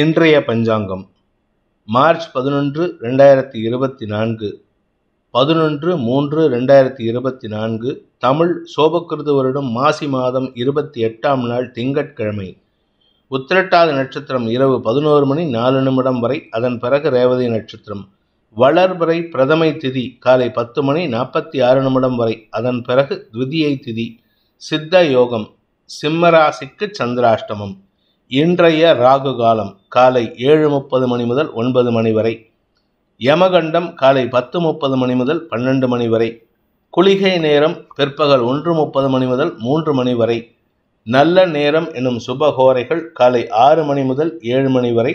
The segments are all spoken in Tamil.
இன்றைய பஞ்சாங்கம் மார்ச் பதினொன்று ரெண்டாயிரத்தி இருபத்தி நான்கு பதினொன்று மூன்று ரெண்டாயிரத்தி இருபத்தி நான்கு தமிழ் சோபக்கிருத வருடம் மாசி மாதம் இருபத்தி எட்டாம் நாள் திங்கட்கிழமை உத்திரட்டாத நட்சத்திரம் இரவு பதினோரு மணி நாலு நிமிடம் வரை அதன் பிறகு ரேவதி நட்சத்திரம் வளர்வரை பிரதமை திதி காலை பத்து மணி நாற்பத்தி ஆறு நிமிடம் வரை அதன் பிறகு துவிதியை திதி சித்த யோகம் சிம்மராசிக்கு சந்திராஷ்டமம் இன்றைய ராகு காலம் காலை ஏழு முப்பது மணி முதல் ஒன்பது மணி வரை யமகண்டம் காலை பத்து முப்பது மணி முதல் பன்னெண்டு மணி வரை குளிகை நேரம் பிற்பகல் ஒன்று முப்பது மணி முதல் மூன்று மணி வரை நல்ல நேரம் என்னும் சுபகோரைகள் காலை ஆறு மணி முதல் ஏழு மணி வரை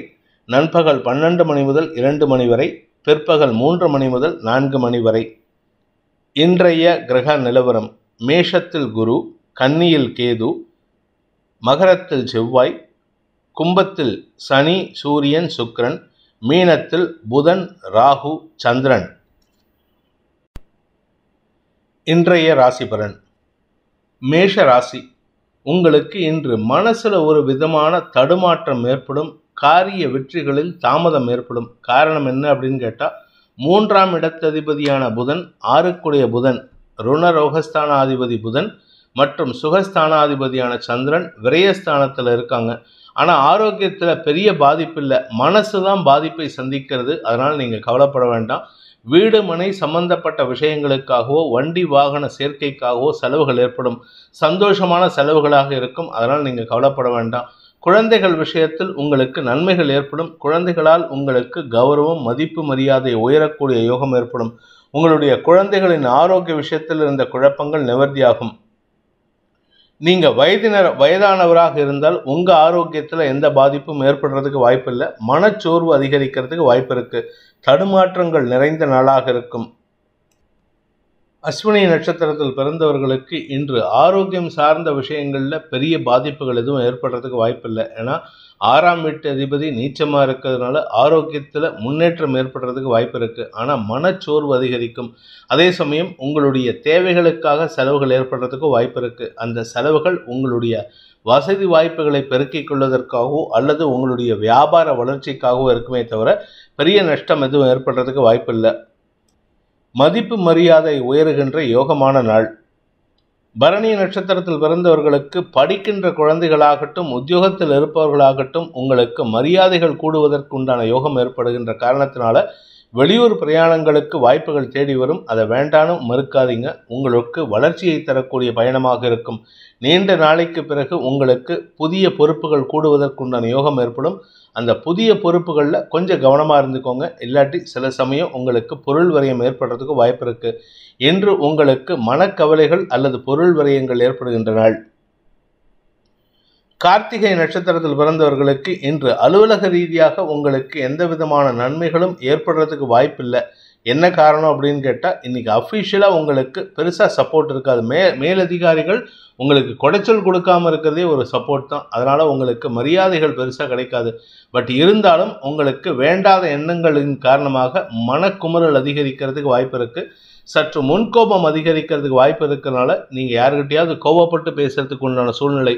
நண்பகல் பன்னெண்டு மணி முதல் இரண்டு மணி வரை பிற்பகல் மூன்று மணி முதல் நான்கு மணி வரை இன்றைய கிரக நிலவரம் மேஷத்தில் குரு கன்னியில் கேது மகரத்தில் செவ்வாய் கும்பத்தில் சனி சூரியன் சுக்ரன் மீனத்தில் புதன் ராகு சந்திரன் இன்றைய ராசிபரன் மேஷ ராசி உங்களுக்கு இன்று மனசில் ஒரு விதமான தடுமாற்றம் ஏற்படும் காரிய வெற்றிகளில் தாமதம் ஏற்படும் காரணம் என்ன அப்படின்னு கேட்டால் மூன்றாம் இடத்ததிபதியான புதன் ஆறுக்குடைய புதன் ருணரோகஸ்தானாதிபதி புதன் மற்றும் சுகஸ்தானாதிபதியான சந்திரன் விரயஸ்தானத்தில் இருக்காங்க ஆனால் ஆரோக்கியத்தில் பெரிய பாதிப்பு இல்லை மனசு தான் பாதிப்பை சந்திக்கிறது அதனால் நீங்கள் கவலைப்பட வேண்டாம் வீடு மனை சம்பந்தப்பட்ட விஷயங்களுக்காகவோ வண்டி வாகன சேர்க்கைக்காகவோ செலவுகள் ஏற்படும் சந்தோஷமான செலவுகளாக இருக்கும் அதனால் நீங்கள் கவலைப்பட வேண்டாம் குழந்தைகள் விஷயத்தில் உங்களுக்கு நன்மைகள் ஏற்படும் குழந்தைகளால் உங்களுக்கு கௌரவம் மதிப்பு மரியாதை உயரக்கூடிய யோகம் ஏற்படும் உங்களுடைய குழந்தைகளின் ஆரோக்கிய விஷயத்தில் இருந்த குழப்பங்கள் நிவர்த்தியாகும் நீங்கள் வயதினர் வயதானவராக இருந்தால் உங்கள் ஆரோக்கியத்தில் எந்த பாதிப்பும் ஏற்படுறதுக்கு வாய்ப்பு இல்லை மனச்சோர்வு அதிகரிக்கிறதுக்கு வாய்ப்பு இருக்குது தடுமாற்றங்கள் நிறைந்த நாளாக இருக்கும் அஸ்வினி நட்சத்திரத்தில் பிறந்தவர்களுக்கு இன்று ஆரோக்கியம் சார்ந்த விஷயங்களில் பெரிய பாதிப்புகள் எதுவும் ஏற்படுறதுக்கு வாய்ப்பில்லை ஏன்னா ஆறாம் வீட்டு அதிபதி நீச்சமாக இருக்கிறதுனால ஆரோக்கியத்தில் முன்னேற்றம் ஏற்படுறதுக்கு வாய்ப்பு இருக்குது ஆனால் மனச்சோர்வு அதிகரிக்கும் அதே சமயம் உங்களுடைய தேவைகளுக்காக செலவுகள் ஏற்படுறதுக்கு வாய்ப்பு இருக்குது அந்த செலவுகள் உங்களுடைய வசதி வாய்ப்புகளை பெருக்கிக் கொள்வதற்காகவோ அல்லது உங்களுடைய வியாபார வளர்ச்சிக்காகவோ இருக்குமே தவிர பெரிய நஷ்டம் எதுவும் ஏற்படுறதுக்கு வாய்ப்பு இல்லை மதிப்பு மரியாதை உயருகின்ற யோகமான நாள் பரணி நட்சத்திரத்தில் பிறந்தவர்களுக்கு படிக்கின்ற குழந்தைகளாகட்டும் உத்தியோகத்தில் இருப்பவர்களாகட்டும் உங்களுக்கு மரியாதைகள் கூடுவதற்குண்டான யோகம் ஏற்படுகின்ற காரணத்தினால வெளியூர் பிரயாணங்களுக்கு வாய்ப்புகள் தேடி வரும் அதை வேண்டானும் மறுக்காதீங்க உங்களுக்கு வளர்ச்சியை தரக்கூடிய பயணமாக இருக்கும் நீண்ட நாளைக்கு பிறகு உங்களுக்கு புதிய பொறுப்புகள் கூடுவதற்குண்டான யோகம் ஏற்படும் அந்த புதிய பொறுப்புகளில் கொஞ்சம் கவனமாக இருந்துக்கோங்க இல்லாட்டி சில சமயம் உங்களுக்கு பொருள் வரையம் ஏற்படுறதுக்கு வாய்ப்பு இருக்குது என்று உங்களுக்கு மனக்கவலைகள் அல்லது பொருள் வரையங்கள் ஏற்படுகின்ற நாள் கார்த்திகை நட்சத்திரத்தில் பிறந்தவர்களுக்கு இன்று அலுவலக ரீதியாக உங்களுக்கு எந்த விதமான நன்மைகளும் ஏற்படுறதுக்கு வாய்ப்பில்லை என்ன காரணம் அப்படின்னு கேட்டால் இன்றைக்கி அஃபிஷியலாக உங்களுக்கு பெருசாக சப்போர்ட் இருக்காது மே மேலதிகாரிகள் உங்களுக்கு குடைச்சல் கொடுக்காமல் இருக்கிறதே ஒரு சப்போர்ட் தான் அதனால் உங்களுக்கு மரியாதைகள் பெருசாக கிடைக்காது பட் இருந்தாலும் உங்களுக்கு வேண்டாத எண்ணங்களின் காரணமாக மனக்குமுறல் அதிகரிக்கிறதுக்கு வாய்ப்பு இருக்குது சற்று முன்கோபம் அதிகரிக்கிறதுக்கு வாய்ப்பு இருக்கிறனால நீங்கள் யாருக்கிட்டையாவது கோபப்பட்டு பேசுகிறதுக்கு உண்டான சூழ்நிலை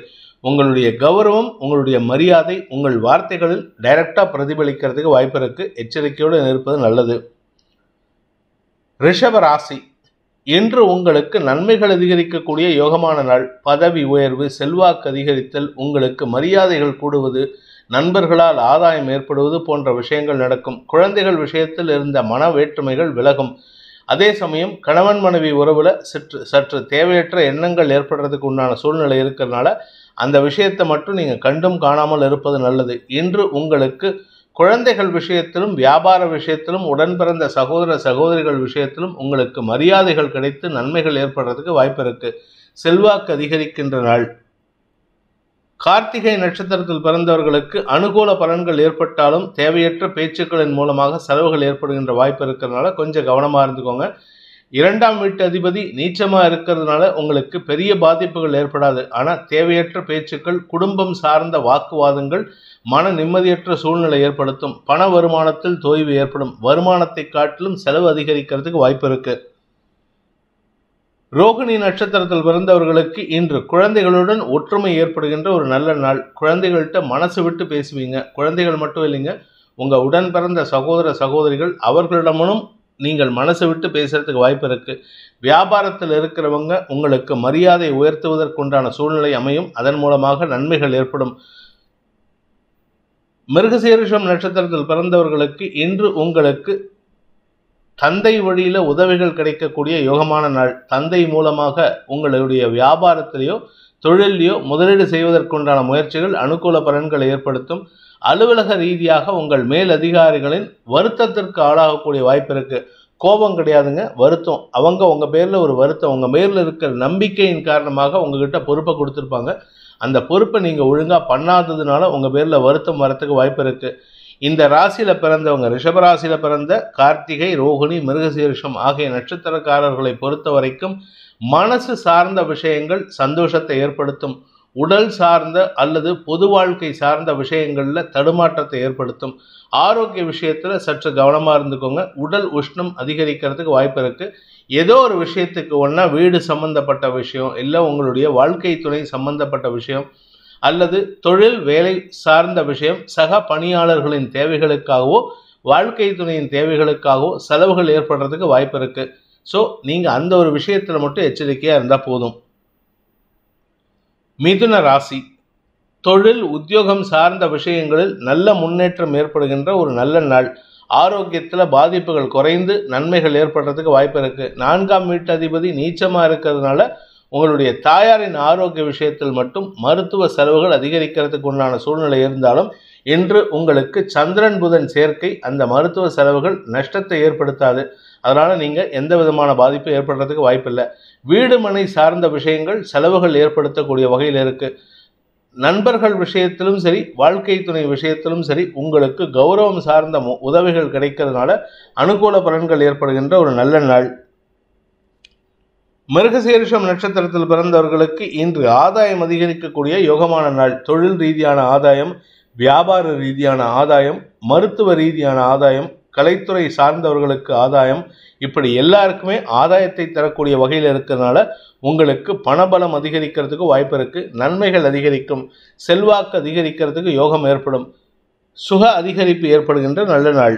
உங்களுடைய கௌரவம் உங்களுடைய மரியாதை உங்கள் வார்த்தைகளில் டைரக்டாக பிரதிபலிக்கிறதுக்கு வாய்ப்பு இருக்குது எச்சரிக்கையோடு இருப்பது நல்லது ரிஷப ராசி இன்று உங்களுக்கு நன்மைகள் அதிகரிக்கக்கூடிய யோகமான நாள் பதவி உயர்வு செல்வாக்கு அதிகரித்தல் உங்களுக்கு மரியாதைகள் கூடுவது நண்பர்களால் ஆதாயம் ஏற்படுவது போன்ற விஷயங்கள் நடக்கும் குழந்தைகள் விஷயத்தில் இருந்த மன வேற்றுமைகள் விலகும் அதே சமயம் கணவன் மனைவி உறவில் சற்று சற்று தேவையற்ற எண்ணங்கள் ஏற்படுறதுக்கு உண்டான சூழ்நிலை இருக்கிறதுனால அந்த விஷயத்தை மட்டும் நீங்கள் கண்டும் காணாமல் இருப்பது நல்லது இன்று உங்களுக்கு குழந்தைகள் விஷயத்திலும் வியாபார விஷயத்திலும் உடன் பிறந்த சகோதர சகோதரிகள் விஷயத்திலும் உங்களுக்கு மரியாதைகள் கிடைத்து நன்மைகள் ஏற்படுறதுக்கு வாய்ப்பு இருக்கு செல்வாக்கு அதிகரிக்கின்ற நாள் கார்த்திகை நட்சத்திரத்தில் பிறந்தவர்களுக்கு அனுகூல பலன்கள் ஏற்பட்டாலும் தேவையற்ற பேச்சுக்களின் மூலமாக செலவுகள் ஏற்படுகின்ற வாய்ப்பு இருக்கிறதுனால கொஞ்சம் கவனமாக இருந்துக்கோங்க இரண்டாம் வீட்டு அதிபதி நீச்சமாக இருக்கிறதுனால உங்களுக்கு பெரிய பாதிப்புகள் ஏற்படாது ஆனால் தேவையற்ற பேச்சுக்கள் குடும்பம் சார்ந்த வாக்குவாதங்கள் மன நிம்மதியற்ற சூழ்நிலை ஏற்படுத்தும் பண வருமானத்தில் தோய்வு ஏற்படும் வருமானத்தை காட்டிலும் செலவு அதிகரிக்கிறதுக்கு வாய்ப்பு இருக்குது ரோகிணி நட்சத்திரத்தில் பிறந்தவர்களுக்கு இன்று குழந்தைகளுடன் ஒற்றுமை ஏற்படுகின்ற ஒரு நல்ல நாள் குழந்தைகள்கிட்ட மனசு விட்டு பேசுவீங்க குழந்தைகள் மட்டும் இல்லைங்க உங்கள் உடன் பிறந்த சகோதர சகோதரிகள் அவர்களிடமும் நீங்கள் மனசை விட்டு பேசுகிறதுக்கு வாய்ப்பு இருக்கு வியாபாரத்தில் இருக்கிறவங்க உங்களுக்கு மரியாதை உயர்த்துவதற்குண்டான சூழ்நிலை அமையும் அதன் மூலமாக நன்மைகள் ஏற்படும் மிருகசீரிஷம் நட்சத்திரத்தில் பிறந்தவர்களுக்கு இன்று உங்களுக்கு தந்தை வழியில் உதவிகள் கிடைக்கக்கூடிய யோகமான நாள் தந்தை மூலமாக உங்களுடைய வியாபாரத்திலேயோ தொழிலையோ முதலீடு செய்வதற்குண்டான முயற்சிகள் அனுகூல பலன்களை ஏற்படுத்தும் அலுவலக ரீதியாக உங்கள் மேலதிகாரிகளின் வருத்தத்திற்கு ஆளாகக்கூடிய வாய்ப்பு இருக்குது கோபம் கிடையாதுங்க வருத்தம் அவங்க உங்கள் பேரில் ஒரு வருத்தம் உங்கள் பேரில் இருக்கிற நம்பிக்கையின் காரணமாக உங்ககிட்ட பொறுப்பை கொடுத்துருப்பாங்க அந்த பொறுப்பை நீங்கள் ஒழுங்காக பண்ணாததுனால உங்கள் பேரில் வருத்தம் வரத்துக்கு வாய்ப்பு இருக்குது இந்த ராசியில் பிறந்தவங்க ரிஷபராசியில பிறந்த கார்த்திகை ரோகிணி மிருகசீரிஷம் ஆகிய நட்சத்திரக்காரர்களை பொறுத்த வரைக்கும் மனசு சார்ந்த விஷயங்கள் சந்தோஷத்தை ஏற்படுத்தும் உடல் சார்ந்த அல்லது பொது வாழ்க்கை சார்ந்த விஷயங்களில் தடுமாற்றத்தை ஏற்படுத்தும் ஆரோக்கிய விஷயத்தில் சற்று கவனமாக இருந்துக்கோங்க உடல் உஷ்ணம் அதிகரிக்கிறதுக்கு வாய்ப்பு இருக்குது ஏதோ ஒரு விஷயத்துக்கு ஒன்றா வீடு சம்மந்தப்பட்ட விஷயம் இல்லை உங்களுடைய வாழ்க்கை துணை சம்மந்தப்பட்ட விஷயம் அல்லது தொழில் வேலை சார்ந்த விஷயம் சக பணியாளர்களின் தேவைகளுக்காகவோ வாழ்க்கை துணையின் தேவைகளுக்காகவோ செலவுகள் ஏற்படுறதுக்கு வாய்ப்பு இருக்குது ஸோ நீங்கள் அந்த ஒரு விஷயத்தில் மட்டும் எச்சரிக்கையாக இருந்தால் போதும் மிதுன ராசி தொழில் உத்தியோகம் சார்ந்த விஷயங்களில் நல்ல முன்னேற்றம் ஏற்படுகின்ற ஒரு நல்ல நாள் ஆரோக்கியத்தில் பாதிப்புகள் குறைந்து நன்மைகள் ஏற்படுறதுக்கு வாய்ப்பு இருக்குது நான்காம் வீட்டு அதிபதி நீச்சமாக இருக்கிறதுனால உங்களுடைய தாயாரின் ஆரோக்கிய விஷயத்தில் மட்டும் மருத்துவ செலவுகள் அதிகரிக்கிறதுக்கு உண்டான சூழ்நிலை இருந்தாலும் இன்று உங்களுக்கு சந்திரன் புதன் சேர்க்கை அந்த மருத்துவ செலவுகள் நஷ்டத்தை ஏற்படுத்தாது அதனால் நீங்கள் எந்த விதமான பாதிப்பும் ஏற்படுறதுக்கு வாய்ப்பில்லை வீடு மனை சார்ந்த விஷயங்கள் செலவுகள் ஏற்படுத்தக்கூடிய வகையில் இருக்குது நண்பர்கள் விஷயத்திலும் சரி வாழ்க்கை துணை விஷயத்திலும் சரி உங்களுக்கு கௌரவம் சார்ந்த உதவிகள் கிடைக்கிறதுனால அனுகூல பலன்கள் ஏற்படுகின்ற ஒரு நல்ல நாள் மிருகசீரிஷம் நட்சத்திரத்தில் பிறந்தவர்களுக்கு இன்று ஆதாயம் அதிகரிக்கக்கூடிய யோகமான நாள் தொழில் ரீதியான ஆதாயம் வியாபார ரீதியான ஆதாயம் மருத்துவ ரீதியான ஆதாயம் கலைத்துறை சார்ந்தவர்களுக்கு ஆதாயம் இப்படி எல்லாருக்குமே ஆதாயத்தை தரக்கூடிய வகையில் இருக்கிறதுனால உங்களுக்கு பணபலம் அதிகரிக்கிறதுக்கு வாய்ப்பு இருக்குது நன்மைகள் அதிகரிக்கும் செல்வாக்கு அதிகரிக்கிறதுக்கு யோகம் ஏற்படும் சுக அதிகரிப்பு ஏற்படுகின்ற நல்ல நாள்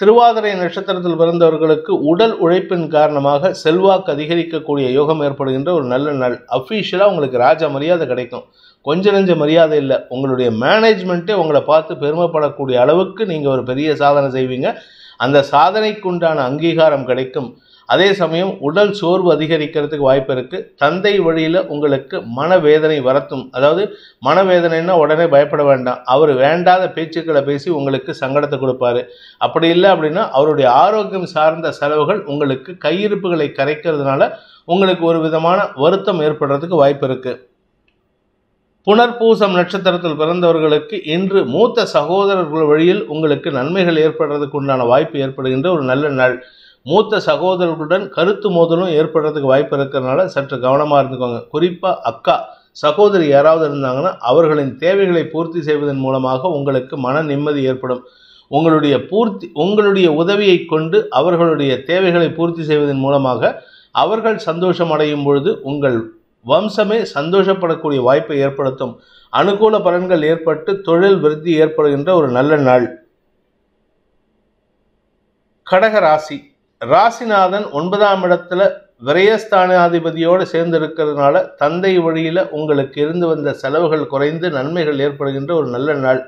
திருவாதிரை நட்சத்திரத்தில் பிறந்தவர்களுக்கு உடல் உழைப்பின் காரணமாக செல்வாக்கு அதிகரிக்கக்கூடிய யோகம் ஏற்படுகின்ற ஒரு நல்ல நாள் அஃபீஷியலாக உங்களுக்கு ராஜ மரியாதை கிடைக்கும் கொஞ்ச நெஞ்ச மரியாதை இல்லை உங்களுடைய மேனேஜ்மெண்ட்டே உங்களை பார்த்து பெருமைப்படக்கூடிய அளவுக்கு நீங்கள் ஒரு பெரிய சாதனை செய்வீங்க அந்த சாதனைக்குண்டான அங்கீகாரம் கிடைக்கும் அதே சமயம் உடல் சோர்வு அதிகரிக்கிறதுக்கு வாய்ப்பு இருக்குது தந்தை வழியில் உங்களுக்கு மனவேதனை வரத்தும் அதாவது மனவேதனைன்னா உடனே பயப்பட வேண்டாம் அவர் வேண்டாத பேச்சுக்களை பேசி உங்களுக்கு சங்கடத்தை கொடுப்பாரு அப்படி இல்லை அப்படின்னா அவருடைய ஆரோக்கியம் சார்ந்த செலவுகள் உங்களுக்கு கையிருப்புகளை கரைக்கிறதுனால உங்களுக்கு ஒரு விதமான வருத்தம் ஏற்படுறதுக்கு வாய்ப்பு இருக்குது புனர்பூசம் நட்சத்திரத்தில் பிறந்தவர்களுக்கு இன்று மூத்த சகோதரர்கள் வழியில் உங்களுக்கு நன்மைகள் ஏற்படுறதுக்கு உண்டான வாய்ப்பு ஏற்படுகின்ற ஒரு நல்ல நாள் மூத்த சகோதரர்களுடன் கருத்து மோதலும் ஏற்படுறதுக்கு வாய்ப்பு இருக்கிறதுனால சற்று கவனமாக இருந்துக்கோங்க குறிப்பாக அக்கா சகோதரி யாராவது இருந்தாங்கன்னா அவர்களின் தேவைகளை பூர்த்தி செய்வதன் மூலமாக உங்களுக்கு மன நிம்மதி ஏற்படும் உங்களுடைய பூர்த்தி உங்களுடைய உதவியை கொண்டு அவர்களுடைய தேவைகளை பூர்த்தி செய்வதன் மூலமாக அவர்கள் சந்தோஷம் அடையும் பொழுது உங்கள் வம்சமே சந்தோஷப்படக்கூடிய வாய்ப்பை ஏற்படுத்தும் அனுகூல பலன்கள் ஏற்பட்டு தொழில் விருத்தி ஏற்படுகின்ற ஒரு நல்ல நாள் கடக ராசி ராசிநாதன் ஒன்பதாம் இடத்துல விரயஸ்தானாதிபதியோடு சேர்ந்து இருக்கிறதுனால தந்தை வழியில் உங்களுக்கு இருந்து வந்த செலவுகள் குறைந்து நன்மைகள் ஏற்படுகின்ற ஒரு நல்ல நாள்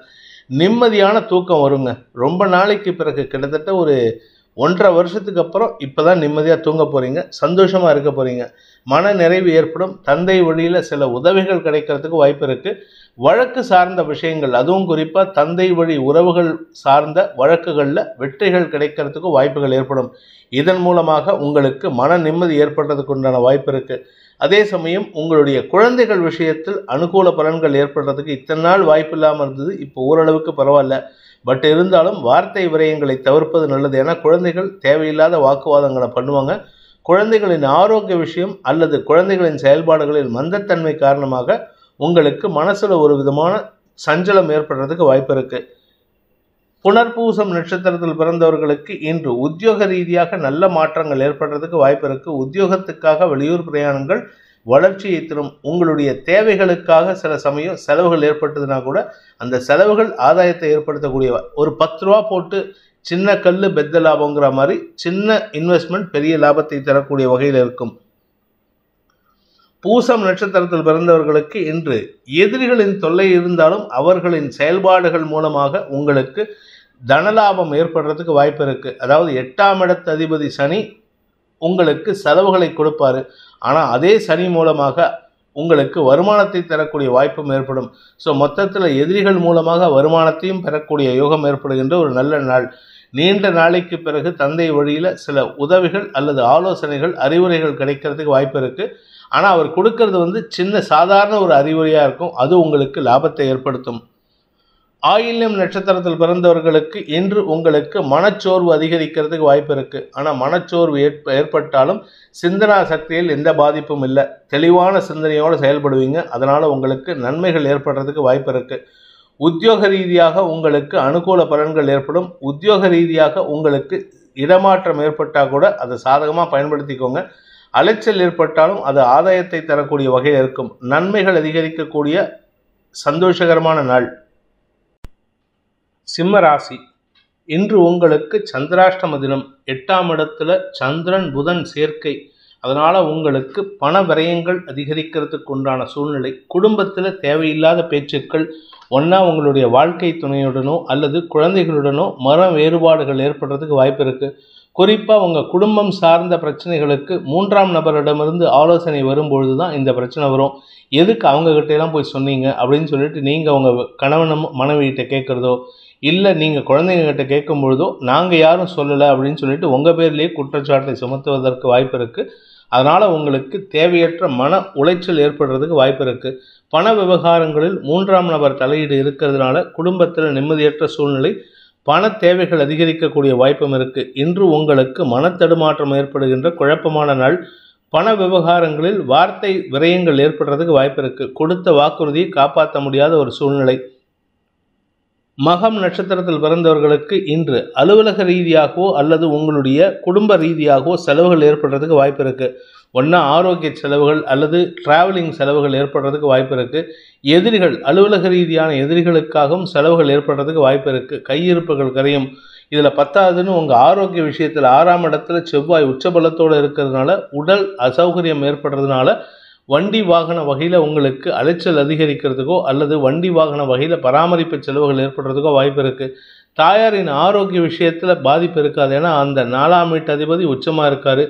நிம்மதியான தூக்கம் வருங்க ரொம்ப நாளைக்கு பிறகு கிட்டத்தட்ட ஒரு ஒன்றரை வருஷத்துக்கு அப்புறம் இப்போ தான் நிம்மதியாக தூங்க போகிறீங்க சந்தோஷமாக இருக்க போகிறீங்க மன நிறைவு ஏற்படும் தந்தை வழியில் சில உதவிகள் கிடைக்கிறதுக்கு வாய்ப்பு இருக்குது வழக்கு சார்ந்த விஷயங்கள் அதுவும் குறிப்பாக தந்தை வழி உறவுகள் சார்ந்த வழக்குகளில் வெற்றிகள் கிடைக்கிறதுக்கு வாய்ப்புகள் ஏற்படும் இதன் மூலமாக உங்களுக்கு மன நிம்மதி ஏற்படுறதுக்கு உண்டான வாய்ப்பு இருக்குது அதே சமயம் உங்களுடைய குழந்தைகள் விஷயத்தில் அனுகூல பலன்கள் ஏற்படுறதுக்கு இத்தனை நாள் வாய்ப்பு இல்லாமல் இருந்தது இப்போ ஓரளவுக்கு பரவாயில்ல பட் இருந்தாலும் வார்த்தை விரயங்களை தவிர்ப்பது நல்லது ஏன்னா குழந்தைகள் தேவையில்லாத வாக்குவாதங்களை பண்ணுவாங்க குழந்தைகளின் ஆரோக்கிய விஷயம் அல்லது குழந்தைகளின் செயல்பாடுகளில் மந்தத்தன்மை காரணமாக உங்களுக்கு மனசில் ஒரு விதமான சஞ்சலம் ஏற்படுறதுக்கு வாய்ப்பு இருக்குது புனர்பூசம் நட்சத்திரத்தில் பிறந்தவர்களுக்கு இன்று உத்தியோக ரீதியாக நல்ல மாற்றங்கள் ஏற்படுறதுக்கு வாய்ப்பு இருக்குது உத்தியோகத்துக்காக வெளியூர் பிரயாணங்கள் வளர்ச்சியை தரும் உங்களுடைய தேவைகளுக்காக சில சமயம் செலவுகள் ஏற்பட்டதுனா கூட அந்த செலவுகள் ஆதாயத்தை ஏற்படுத்தக்கூடிய ஒரு பத்து ரூபா போட்டு சின்ன கல் பெத்த லாபங்கிற மாதிரி சின்ன இன்வெஸ்ட்மெண்ட் பெரிய லாபத்தை தரக்கூடிய வகையில் இருக்கும் பூசம் நட்சத்திரத்தில் பிறந்தவர்களுக்கு இன்று எதிரிகளின் தொல்லை இருந்தாலும் அவர்களின் செயல்பாடுகள் மூலமாக உங்களுக்கு தனலாபம் ஏற்படுறதுக்கு வாய்ப்பு இருக்குது அதாவது எட்டாம் இடத்த அதிபதி சனி உங்களுக்கு செலவுகளை கொடுப்பார் ஆனால் அதே சனி மூலமாக உங்களுக்கு வருமானத்தை தரக்கூடிய வாய்ப்பும் ஏற்படும் ஸோ மொத்தத்தில் எதிரிகள் மூலமாக வருமானத்தையும் பெறக்கூடிய யோகம் ஏற்படுகின்ற ஒரு நல்ல நாள் நீண்ட நாளைக்கு பிறகு தந்தை வழியில் சில உதவிகள் அல்லது ஆலோசனைகள் அறிவுரைகள் கிடைக்கிறதுக்கு வாய்ப்பு இருக்குது ஆனால் அவர் கொடுக்கறது வந்து சின்ன சாதாரண ஒரு அறிவுரையாக இருக்கும் அது உங்களுக்கு லாபத்தை ஏற்படுத்தும் ஆயில்யம் நட்சத்திரத்தில் பிறந்தவர்களுக்கு இன்று உங்களுக்கு மனச்சோர்வு அதிகரிக்கிறதுக்கு வாய்ப்பு இருக்குது ஆனால் மனச்சோர்வு ஏற்ப ஏற்பட்டாலும் சிந்தனா சக்தியில் எந்த பாதிப்பும் இல்லை தெளிவான சிந்தனையோடு செயல்படுவீங்க அதனால் உங்களுக்கு நன்மைகள் ஏற்படுறதுக்கு வாய்ப்பு இருக்குது உத்தியோக ரீதியாக உங்களுக்கு அனுகூல பலன்கள் ஏற்படும் உத்தியோக ரீதியாக உங்களுக்கு இடமாற்றம் ஏற்பட்டால் கூட அதை சாதகமாக பயன்படுத்திக்கோங்க அலைச்சல் ஏற்பட்டாலும் அது ஆதாயத்தை தரக்கூடிய வகையில் இருக்கும் நன்மைகள் அதிகரிக்கக்கூடிய சந்தோஷகரமான நாள் சிம்ம ராசி இன்று உங்களுக்கு சந்திராஷ்டம தினம் எட்டாம் இடத்துல சந்திரன் புதன் சேர்க்கை அதனால் உங்களுக்கு பண விரயங்கள் அதிகரிக்கிறதுக்கு உண்டான சூழ்நிலை குடும்பத்தில் தேவையில்லாத பேச்சுக்கள் ஒன்றா உங்களுடைய வாழ்க்கை துணையுடனோ அல்லது குழந்தைகளுடனோ மர வேறுபாடுகள் ஏற்படுறதுக்கு வாய்ப்பு இருக்குது குறிப்பாக உங்கள் குடும்பம் சார்ந்த பிரச்சனைகளுக்கு மூன்றாம் நபரிடமிருந்து ஆலோசனை வரும்பொழுது தான் இந்த பிரச்சனை வரும் எதுக்கு எல்லாம் போய் சொன்னீங்க அப்படின்னு சொல்லிட்டு நீங்கள் உங்கள் கணவனும் மனைவியிட்ட கேட்குறதோ இல்லை நீங்கள் குழந்தைங்கக்கிட்ட கேட்கும் பொழுதோ நாங்கள் யாரும் சொல்லலை அப்படின்னு சொல்லிட்டு உங்கள் பேர்லேயே குற்றச்சாட்டை சுமத்துவதற்கு வாய்ப்பு இருக்குது அதனால் உங்களுக்கு தேவையற்ற மன உளைச்சல் ஏற்படுறதுக்கு வாய்ப்பு இருக்குது பண விவகாரங்களில் மூன்றாம் நபர் தலையீடு இருக்கிறதுனால குடும்பத்தில் நிம்மதியற்ற சூழ்நிலை பண தேவைகள் அதிகரிக்கக்கூடிய வாய்ப்பும் இருக்குது இன்று உங்களுக்கு மனத்தடுமாற்றம் ஏற்படுகின்ற குழப்பமான நாள் பண விவகாரங்களில் வார்த்தை விரயங்கள் ஏற்படுறதுக்கு வாய்ப்பு இருக்குது கொடுத்த வாக்குறுதியை காப்பாற்ற முடியாத ஒரு சூழ்நிலை மகம் நட்சத்திரத்தில் பிறந்தவர்களுக்கு இன்று அலுவலக ரீதியாகவோ அல்லது உங்களுடைய குடும்ப ரீதியாகவோ செலவுகள் ஏற்படுறதுக்கு வாய்ப்பு இருக்குது ஒன்றா ஆரோக்கிய செலவுகள் அல்லது டிராவலிங் செலவுகள் ஏற்படுறதுக்கு வாய்ப்பு இருக்குது எதிரிகள் அலுவலக ரீதியான எதிரிகளுக்காகவும் செலவுகள் ஏற்படுறதுக்கு வாய்ப்பு இருக்குது கையிருப்புகள் கரையும் இதில் பத்தாவதுன்னு உங்கள் ஆரோக்கிய விஷயத்தில் ஆறாம் இடத்துல செவ்வாய் உச்சபலத்தோடு இருக்கிறதுனால உடல் அசௌகரியம் ஏற்படுறதுனால வண்டி வாகன வகையில் உங்களுக்கு அலைச்சல் அதிகரிக்கிறதுக்கோ அல்லது வண்டி வாகன வகையில் பராமரிப்பு செலவுகள் ஏற்படுறதுக்கோ வாய்ப்பு இருக்குது தாயாரின் ஆரோக்கிய விஷயத்தில் பாதிப்பு இருக்காது ஏன்னா அந்த நாலாம் வீட்டு அதிபதி உச்சமாக இருக்கார்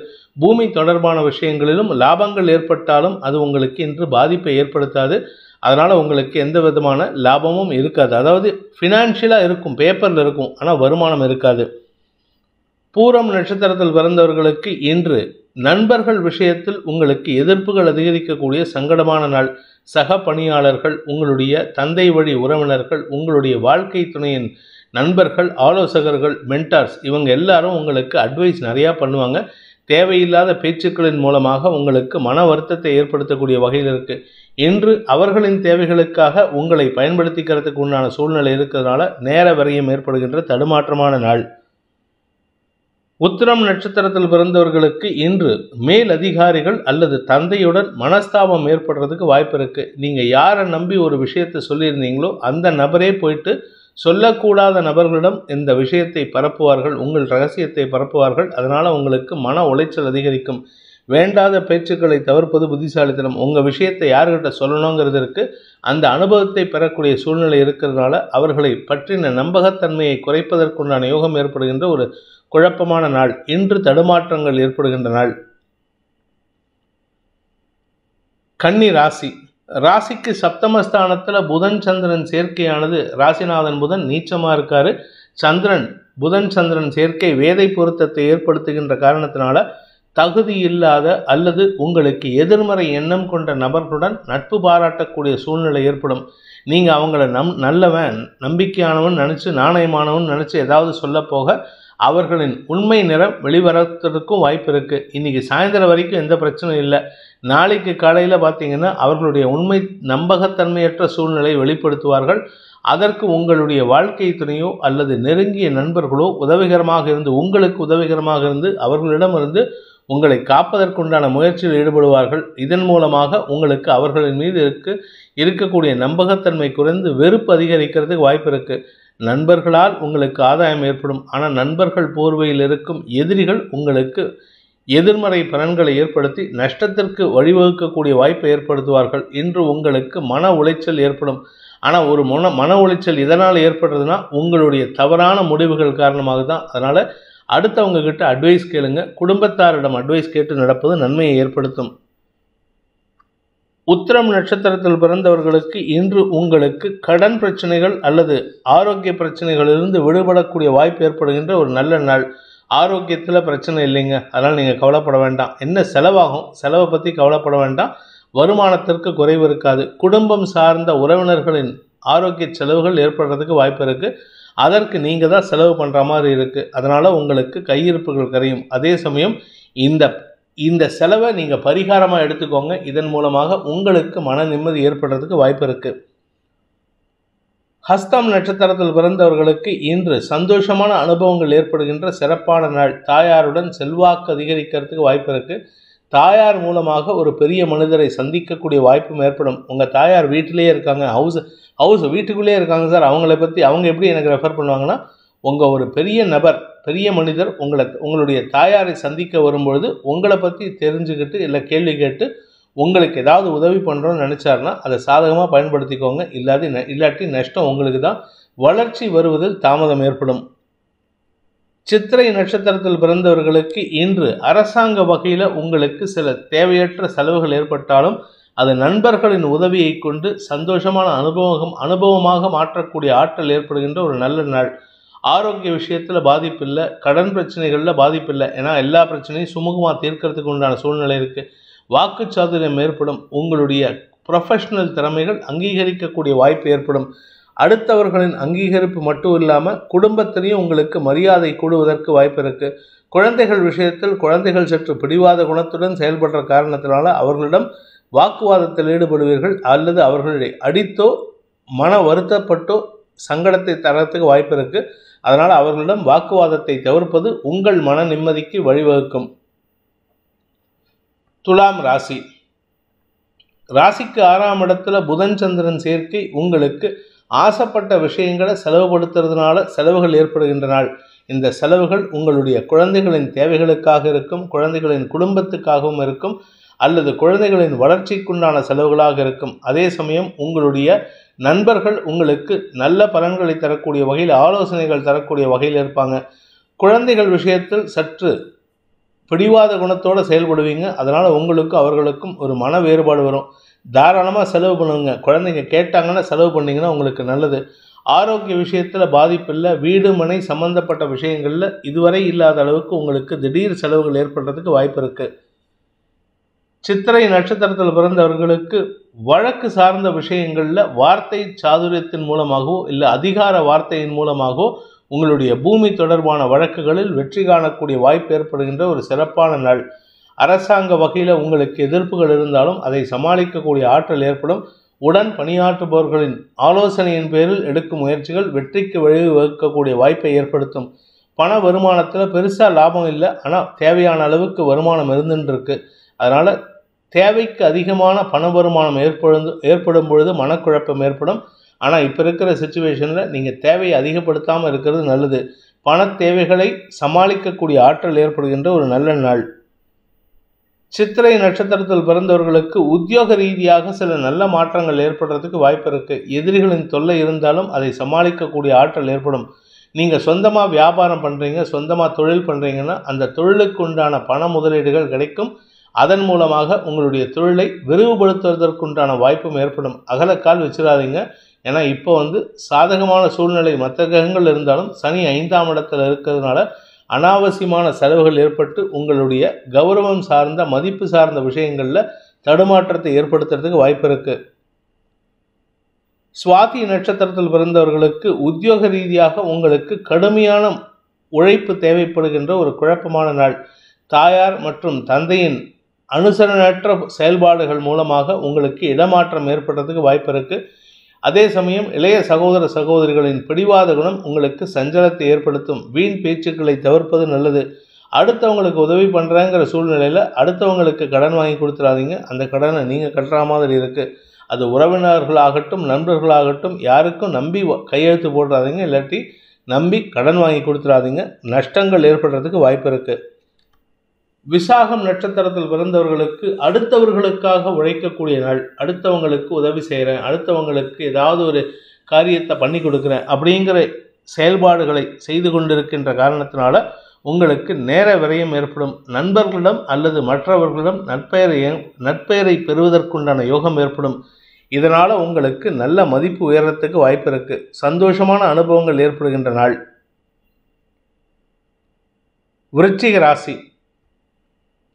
பூமி தொடர்பான விஷயங்களிலும் லாபங்கள் ஏற்பட்டாலும் அது உங்களுக்கு இன்று பாதிப்பை ஏற்படுத்தாது அதனால் உங்களுக்கு எந்த விதமான லாபமும் இருக்காது அதாவது ஃபினான்ஷியலாக இருக்கும் பேப்பரில் இருக்கும் ஆனால் வருமானம் இருக்காது பூரம் நட்சத்திரத்தில் பிறந்தவர்களுக்கு இன்று நண்பர்கள் விஷயத்தில் உங்களுக்கு எதிர்ப்புகள் அதிகரிக்கக்கூடிய சங்கடமான நாள் சக பணியாளர்கள் உங்களுடைய தந்தை வழி உறவினர்கள் உங்களுடைய வாழ்க்கை துணையின் நண்பர்கள் ஆலோசகர்கள் மென்டார்ஸ் இவங்க எல்லாரும் உங்களுக்கு அட்வைஸ் நிறையா பண்ணுவாங்க தேவையில்லாத பேச்சுக்களின் மூலமாக உங்களுக்கு மன வருத்தத்தை ஏற்படுத்தக்கூடிய வகையில் இருக்குது இன்று அவர்களின் தேவைகளுக்காக உங்களை பயன்படுத்திக்கிறதுக்கு உண்டான சூழ்நிலை இருக்கிறதுனால நேர விரையும் ஏற்படுகின்ற தடுமாற்றமான நாள் உத்திரம் நட்சத்திரத்தில் பிறந்தவர்களுக்கு இன்று மேல் அதிகாரிகள் அல்லது தந்தையுடன் மனஸ்தாபம் ஏற்படுறதுக்கு வாய்ப்பு இருக்குது நீங்கள் யாரை நம்பி ஒரு விஷயத்தை சொல்லியிருந்தீங்களோ அந்த நபரே போயிட்டு சொல்லக்கூடாத நபர்களிடம் இந்த விஷயத்தை பரப்புவார்கள் உங்கள் ரகசியத்தை பரப்புவார்கள் அதனால் உங்களுக்கு மன உளைச்சல் அதிகரிக்கும் வேண்டாத பேச்சுக்களை தவிர்ப்பது புத்திசாலித்தனம் உங்கள் விஷயத்தை யார்கிட்ட சொல்லணுங்கிறது இருக்குது அந்த அனுபவத்தை பெறக்கூடிய சூழ்நிலை இருக்கிறதுனால அவர்களை பற்றின நம்பகத்தன்மையை குறைப்பதற்குண்டான யோகம் ஏற்படுகின்ற ஒரு குழப்பமான நாள் இன்று தடுமாற்றங்கள் ஏற்படுகின்ற நாள் கன்னி ராசி ராசிக்கு சப்தமஸ்தானத்தில் புதன் சந்திரன் சேர்க்கையானது ராசிநாதன் புதன் நீச்சமாக இருக்காரு சந்திரன் புதன் சந்திரன் சேர்க்கை வேதை பொருத்தத்தை ஏற்படுத்துகின்ற காரணத்தினால தகுதி இல்லாத அல்லது உங்களுக்கு எதிர்மறை எண்ணம் கொண்ட நபர்களுடன் நட்பு பாராட்டக்கூடிய சூழ்நிலை ஏற்படும் நீங்கள் அவங்கள நம் நல்லவன் நம்பிக்கையானவன் நினச்சி நாணயமானவன் நினச்சி ஏதாவது சொல்லப்போக போக அவர்களின் உண்மை நிறம் வெளிவரத்துக்கும் வாய்ப்பு இருக்குது இன்றைக்கி சாயந்தரம் வரைக்கும் எந்த பிரச்சனையும் இல்லை நாளைக்கு காலையில் பார்த்திங்கன்னா அவர்களுடைய உண்மை நம்பகத்தன்மையற்ற சூழ்நிலை வெளிப்படுத்துவார்கள் அதற்கு உங்களுடைய வாழ்க்கை துணையோ அல்லது நெருங்கிய நண்பர்களோ உதவிகரமாக இருந்து உங்களுக்கு உதவிகரமாக இருந்து அவர்களிடமிருந்து உங்களை காப்பதற்குண்டான முயற்சியில் ஈடுபடுவார்கள் இதன் மூலமாக உங்களுக்கு அவர்களின் மீது இருக்கு இருக்கக்கூடிய நம்பகத்தன்மை குறைந்து வெறுப்பு அதிகரிக்கிறதுக்கு வாய்ப்பு இருக்குது நண்பர்களால் உங்களுக்கு ஆதாயம் ஏற்படும் ஆனால் நண்பர்கள் போர்வையில் இருக்கும் எதிரிகள் உங்களுக்கு எதிர்மறை பலன்களை ஏற்படுத்தி நஷ்டத்திற்கு வழிவகுக்கக்கூடிய வாய்ப்பை ஏற்படுத்துவார்கள் இன்று உங்களுக்கு மன உளைச்சல் ஏற்படும் ஆனால் ஒரு மன மன உளைச்சல் இதனால் ஏற்படுறதுன்னா உங்களுடைய தவறான முடிவுகள் காரணமாக தான் அதனால் அடுத்தவங்க கிட்ட அட்வைஸ் கேளுங்க குடும்பத்தாரிடம் அட்வைஸ் கேட்டு நடப்பது நன்மையை ஏற்படுத்தும் உத்திரம் நட்சத்திரத்தில் பிறந்தவர்களுக்கு இன்று உங்களுக்கு கடன் பிரச்சனைகள் அல்லது ஆரோக்கிய பிரச்சனைகளிலிருந்து விடுபடக்கூடிய வாய்ப்பு ஏற்படுகின்ற ஒரு நல்ல நாள் ஆரோக்கியத்தில் பிரச்சனை இல்லைங்க அதனால் நீங்கள் கவலைப்பட வேண்டாம் என்ன செலவாகும் செலவை பற்றி கவலைப்பட வேண்டாம் வருமானத்திற்கு குறைவு இருக்காது குடும்பம் சார்ந்த உறவினர்களின் ஆரோக்கிய செலவுகள் ஏற்படுறதுக்கு வாய்ப்பு இருக்குது அதற்கு நீங்கள் தான் செலவு பண்ணுற மாதிரி இருக்குது அதனால் உங்களுக்கு கையிருப்புகள் கரையும் அதே சமயம் இந்த இந்த செலவை நீங்கள் பரிகாரமாக எடுத்துக்கோங்க இதன் மூலமாக உங்களுக்கு மன நிம்மதி ஏற்படுறதுக்கு வாய்ப்பு இருக்குது ஹஸ்தம் நட்சத்திரத்தில் பிறந்தவர்களுக்கு இன்று சந்தோஷமான அனுபவங்கள் ஏற்படுகின்ற சிறப்பான நாள் தாயாருடன் செல்வாக்கு அதிகரிக்கிறதுக்கு வாய்ப்பு இருக்குது தாயார் மூலமாக ஒரு பெரிய மனிதரை சந்திக்கக்கூடிய வாய்ப்பும் ஏற்படும் உங்கள் தாயார் வீட்டிலேயே இருக்காங்க ஹவுஸ் ஹவுஸ் வீட்டுக்குள்ளேயே இருக்காங்க சார் அவங்கள பற்றி அவங்க எப்படி எனக்கு ரெஃபர் பண்ணுவாங்கன்னா உங்கள் ஒரு பெரிய நபர் பெரிய மனிதர் உங்களை உங்களுடைய தாயாரை சந்திக்க வரும்பொழுது உங்களை பற்றி தெரிஞ்சுக்கிட்டு இல்லை கேள்வி கேட்டு உங்களுக்கு ஏதாவது உதவி பண்ணுறோன்னு நினச்சாருன்னா அதை சாதகமாக பயன்படுத்திக்கோங்க இல்லாத இல்லாட்டி நஷ்டம் உங்களுக்கு தான் வளர்ச்சி வருவதில் தாமதம் ஏற்படும் சித்திரை நட்சத்திரத்தில் பிறந்தவர்களுக்கு இன்று அரசாங்க வகையில் உங்களுக்கு சில தேவையற்ற செலவுகள் ஏற்பட்டாலும் அது நண்பர்களின் உதவியை கொண்டு சந்தோஷமான அனுபவம் அனுபவமாக மாற்றக்கூடிய ஆற்றல் ஏற்படுகின்ற ஒரு நல்ல நாள் ஆரோக்கிய விஷயத்தில் பாதிப்பு இல்லை கடன் பிரச்சனைகளில் பாதிப்பு இல்லை ஏன்னா எல்லா பிரச்சனையும் சுமூகமாக தீர்க்கறதுக்கு உண்டான சூழ்நிலை இருக்குது வாக்குச்சாதுரியம் ஏற்படும் உங்களுடைய ப்ரொஃபஷ்னல் திறமைகள் அங்கீகரிக்கக்கூடிய வாய்ப்பு ஏற்படும் அடுத்தவர்களின் அங்கீகரிப்பு மட்டும் இல்லாமல் குடும்பத்திலையும் உங்களுக்கு மரியாதை கூடுவதற்கு வாய்ப்பு இருக்குது குழந்தைகள் விஷயத்தில் குழந்தைகள் சற்று பிடிவாத குணத்துடன் செயல்படுற காரணத்தினால அவர்களிடம் வாக்குவாதத்தில் ஈடுபடுவீர்கள் அல்லது அவர்களுடைய அடித்தோ மன வருத்தப்பட்டோ சங்கடத்தை தரத்துக்கு வாய்ப்பு இருக்குது அதனால் அவர்களிடம் வாக்குவாதத்தை தவிர்ப்பது உங்கள் மன நிம்மதிக்கு வழிவகுக்கும் துலாம் ராசி ராசிக்கு ஆறாம் இடத்துல புதன் சந்திரன் சேர்க்கை உங்களுக்கு ஆசைப்பட்ட விஷயங்களை செலவுபடுத்துறதுனால செலவுகள் ஏற்படுகின்ற நாள் இந்த செலவுகள் உங்களுடைய குழந்தைகளின் தேவைகளுக்காக இருக்கும் குழந்தைகளின் குடும்பத்துக்காகவும் இருக்கும் அல்லது குழந்தைகளின் வளர்ச்சிக்குண்டான செலவுகளாக இருக்கும் அதே சமயம் உங்களுடைய நண்பர்கள் உங்களுக்கு நல்ல பலன்களை தரக்கூடிய வகையில் ஆலோசனைகள் தரக்கூடிய வகையில் இருப்பாங்க குழந்தைகள் விஷயத்தில் சற்று பிடிவாத குணத்தோடு செயல்படுவீங்க அதனால் உங்களுக்கும் அவர்களுக்கும் ஒரு மன வேறுபாடு வரும் தாராளமாக செலவு பண்ணுங்க குழந்தைங்க கேட்டாங்கன்னா செலவு பண்ணிங்கன்னா உங்களுக்கு நல்லது ஆரோக்கிய விஷயத்தில் பாதிப்பு இல்லை வீடு மனை சம்மந்தப்பட்ட விஷயங்களில் இதுவரை இல்லாத அளவுக்கு உங்களுக்கு திடீர் செலவுகள் ஏற்படுறதுக்கு வாய்ப்பு இருக்குது சித்திரை நட்சத்திரத்தில் பிறந்தவர்களுக்கு வழக்கு சார்ந்த விஷயங்களில் வார்த்தை சாதுரியத்தின் மூலமாகவோ இல்லை அதிகார வார்த்தையின் மூலமாகவோ உங்களுடைய பூமி தொடர்பான வழக்குகளில் வெற்றி காணக்கூடிய வாய்ப்பு ஏற்படுகின்ற ஒரு சிறப்பான நாள் அரசாங்க வகையில் உங்களுக்கு எதிர்ப்புகள் இருந்தாலும் அதை சமாளிக்கக்கூடிய ஆற்றல் ஏற்படும் உடன் பணியாற்றுபவர்களின் ஆலோசனையின் பேரில் எடுக்கும் முயற்சிகள் வெற்றிக்கு வழிவகுக்கக்கூடிய வாய்ப்பை ஏற்படுத்தும் பண வருமானத்தில் பெருசாக லாபம் இல்லை ஆனால் தேவையான அளவுக்கு வருமானம் இருந்துட்டுருக்கு அதனால் தேவைக்கு அதிகமான பண வருமானம் ஏற்படும் ஏற்படும் பொழுது மனக்குழப்பம் ஏற்படும் ஆனால் இப்போ இருக்கிற சுச்சுவேஷனில் நீங்கள் தேவையை அதிகப்படுத்தாமல் இருக்கிறது நல்லது பண தேவைகளை சமாளிக்கக்கூடிய ஆற்றல் ஏற்படுகின்ற ஒரு நல்ல நாள் சித்திரை நட்சத்திரத்தில் பிறந்தவர்களுக்கு உத்தியோக ரீதியாக சில நல்ல மாற்றங்கள் ஏற்படுறதுக்கு வாய்ப்பு இருக்குது எதிரிகளின் தொல்லை இருந்தாலும் அதை சமாளிக்கக்கூடிய ஆற்றல் ஏற்படும் நீங்கள் சொந்தமாக வியாபாரம் பண்ணுறீங்க சொந்தமாக தொழில் பண்ணுறீங்கன்னா அந்த தொழிலுக்கு உண்டான பண முதலீடுகள் கிடைக்கும் அதன் மூலமாக உங்களுடைய தொழிலை விரிவுபடுத்துவதற்குண்டான வாய்ப்பும் ஏற்படும் அகலக்கால் வச்சிடாதீங்க ஏன்னா இப்போ வந்து சாதகமான சூழ்நிலை மற்ற கிரகங்கள் இருந்தாலும் சனி ஐந்தாம் இடத்தில் இருக்கிறதுனால அனாவசியமான செலவுகள் ஏற்பட்டு உங்களுடைய கௌரவம் சார்ந்த மதிப்பு சார்ந்த விஷயங்களில் தடுமாற்றத்தை ஏற்படுத்துறதுக்கு வாய்ப்பு இருக்குது சுவாதி நட்சத்திரத்தில் பிறந்தவர்களுக்கு உத்தியோக ரீதியாக உங்களுக்கு கடுமையான உழைப்பு தேவைப்படுகின்ற ஒரு குழப்பமான நாள் தாயார் மற்றும் தந்தையின் அனுசரணற்ற செயல்பாடுகள் மூலமாக உங்களுக்கு இடமாற்றம் ஏற்படுறதுக்கு வாய்ப்பு இருக்குது அதே சமயம் இளைய சகோதர சகோதரிகளின் பிடிவாத குணம் உங்களுக்கு சஞ்சலத்தை ஏற்படுத்தும் வீண் பேச்சுக்களை தவிர்ப்பது நல்லது அடுத்தவங்களுக்கு உதவி பண்ணுறேங்கிற சூழ்நிலையில் அடுத்தவங்களுக்கு கடன் வாங்கி கொடுத்துடாதீங்க அந்த கடனை நீங்கள் கட்டுற மாதிரி இருக்குது அது உறவினர்களாகட்டும் நண்பர்களாகட்டும் யாருக்கும் நம்பி கையெழுத்து போடுறாதீங்க இல்லாட்டி நம்பி கடன் வாங்கி கொடுத்துடாதீங்க நஷ்டங்கள் ஏற்படுறதுக்கு வாய்ப்பு இருக்குது விசாகம் நட்சத்திரத்தில் பிறந்தவர்களுக்கு அடுத்தவர்களுக்காக உழைக்கக்கூடிய நாள் அடுத்தவங்களுக்கு உதவி செய்கிறேன் அடுத்தவங்களுக்கு ஏதாவது ஒரு காரியத்தை பண்ணி கொடுக்குறேன் அப்படிங்கிற செயல்பாடுகளை செய்து கொண்டிருக்கின்ற காரணத்தினால உங்களுக்கு நேர விரயம் ஏற்படும் நண்பர்களிடம் அல்லது மற்றவர்களிடம் நட்பெயரை நட்பெயரை பெறுவதற்குண்டான யோகம் ஏற்படும் இதனால் உங்களுக்கு நல்ல மதிப்பு உயர்றதுக்கு வாய்ப்பு இருக்குது சந்தோஷமான அனுபவங்கள் ஏற்படுகின்ற நாள் விருச்சிக ராசி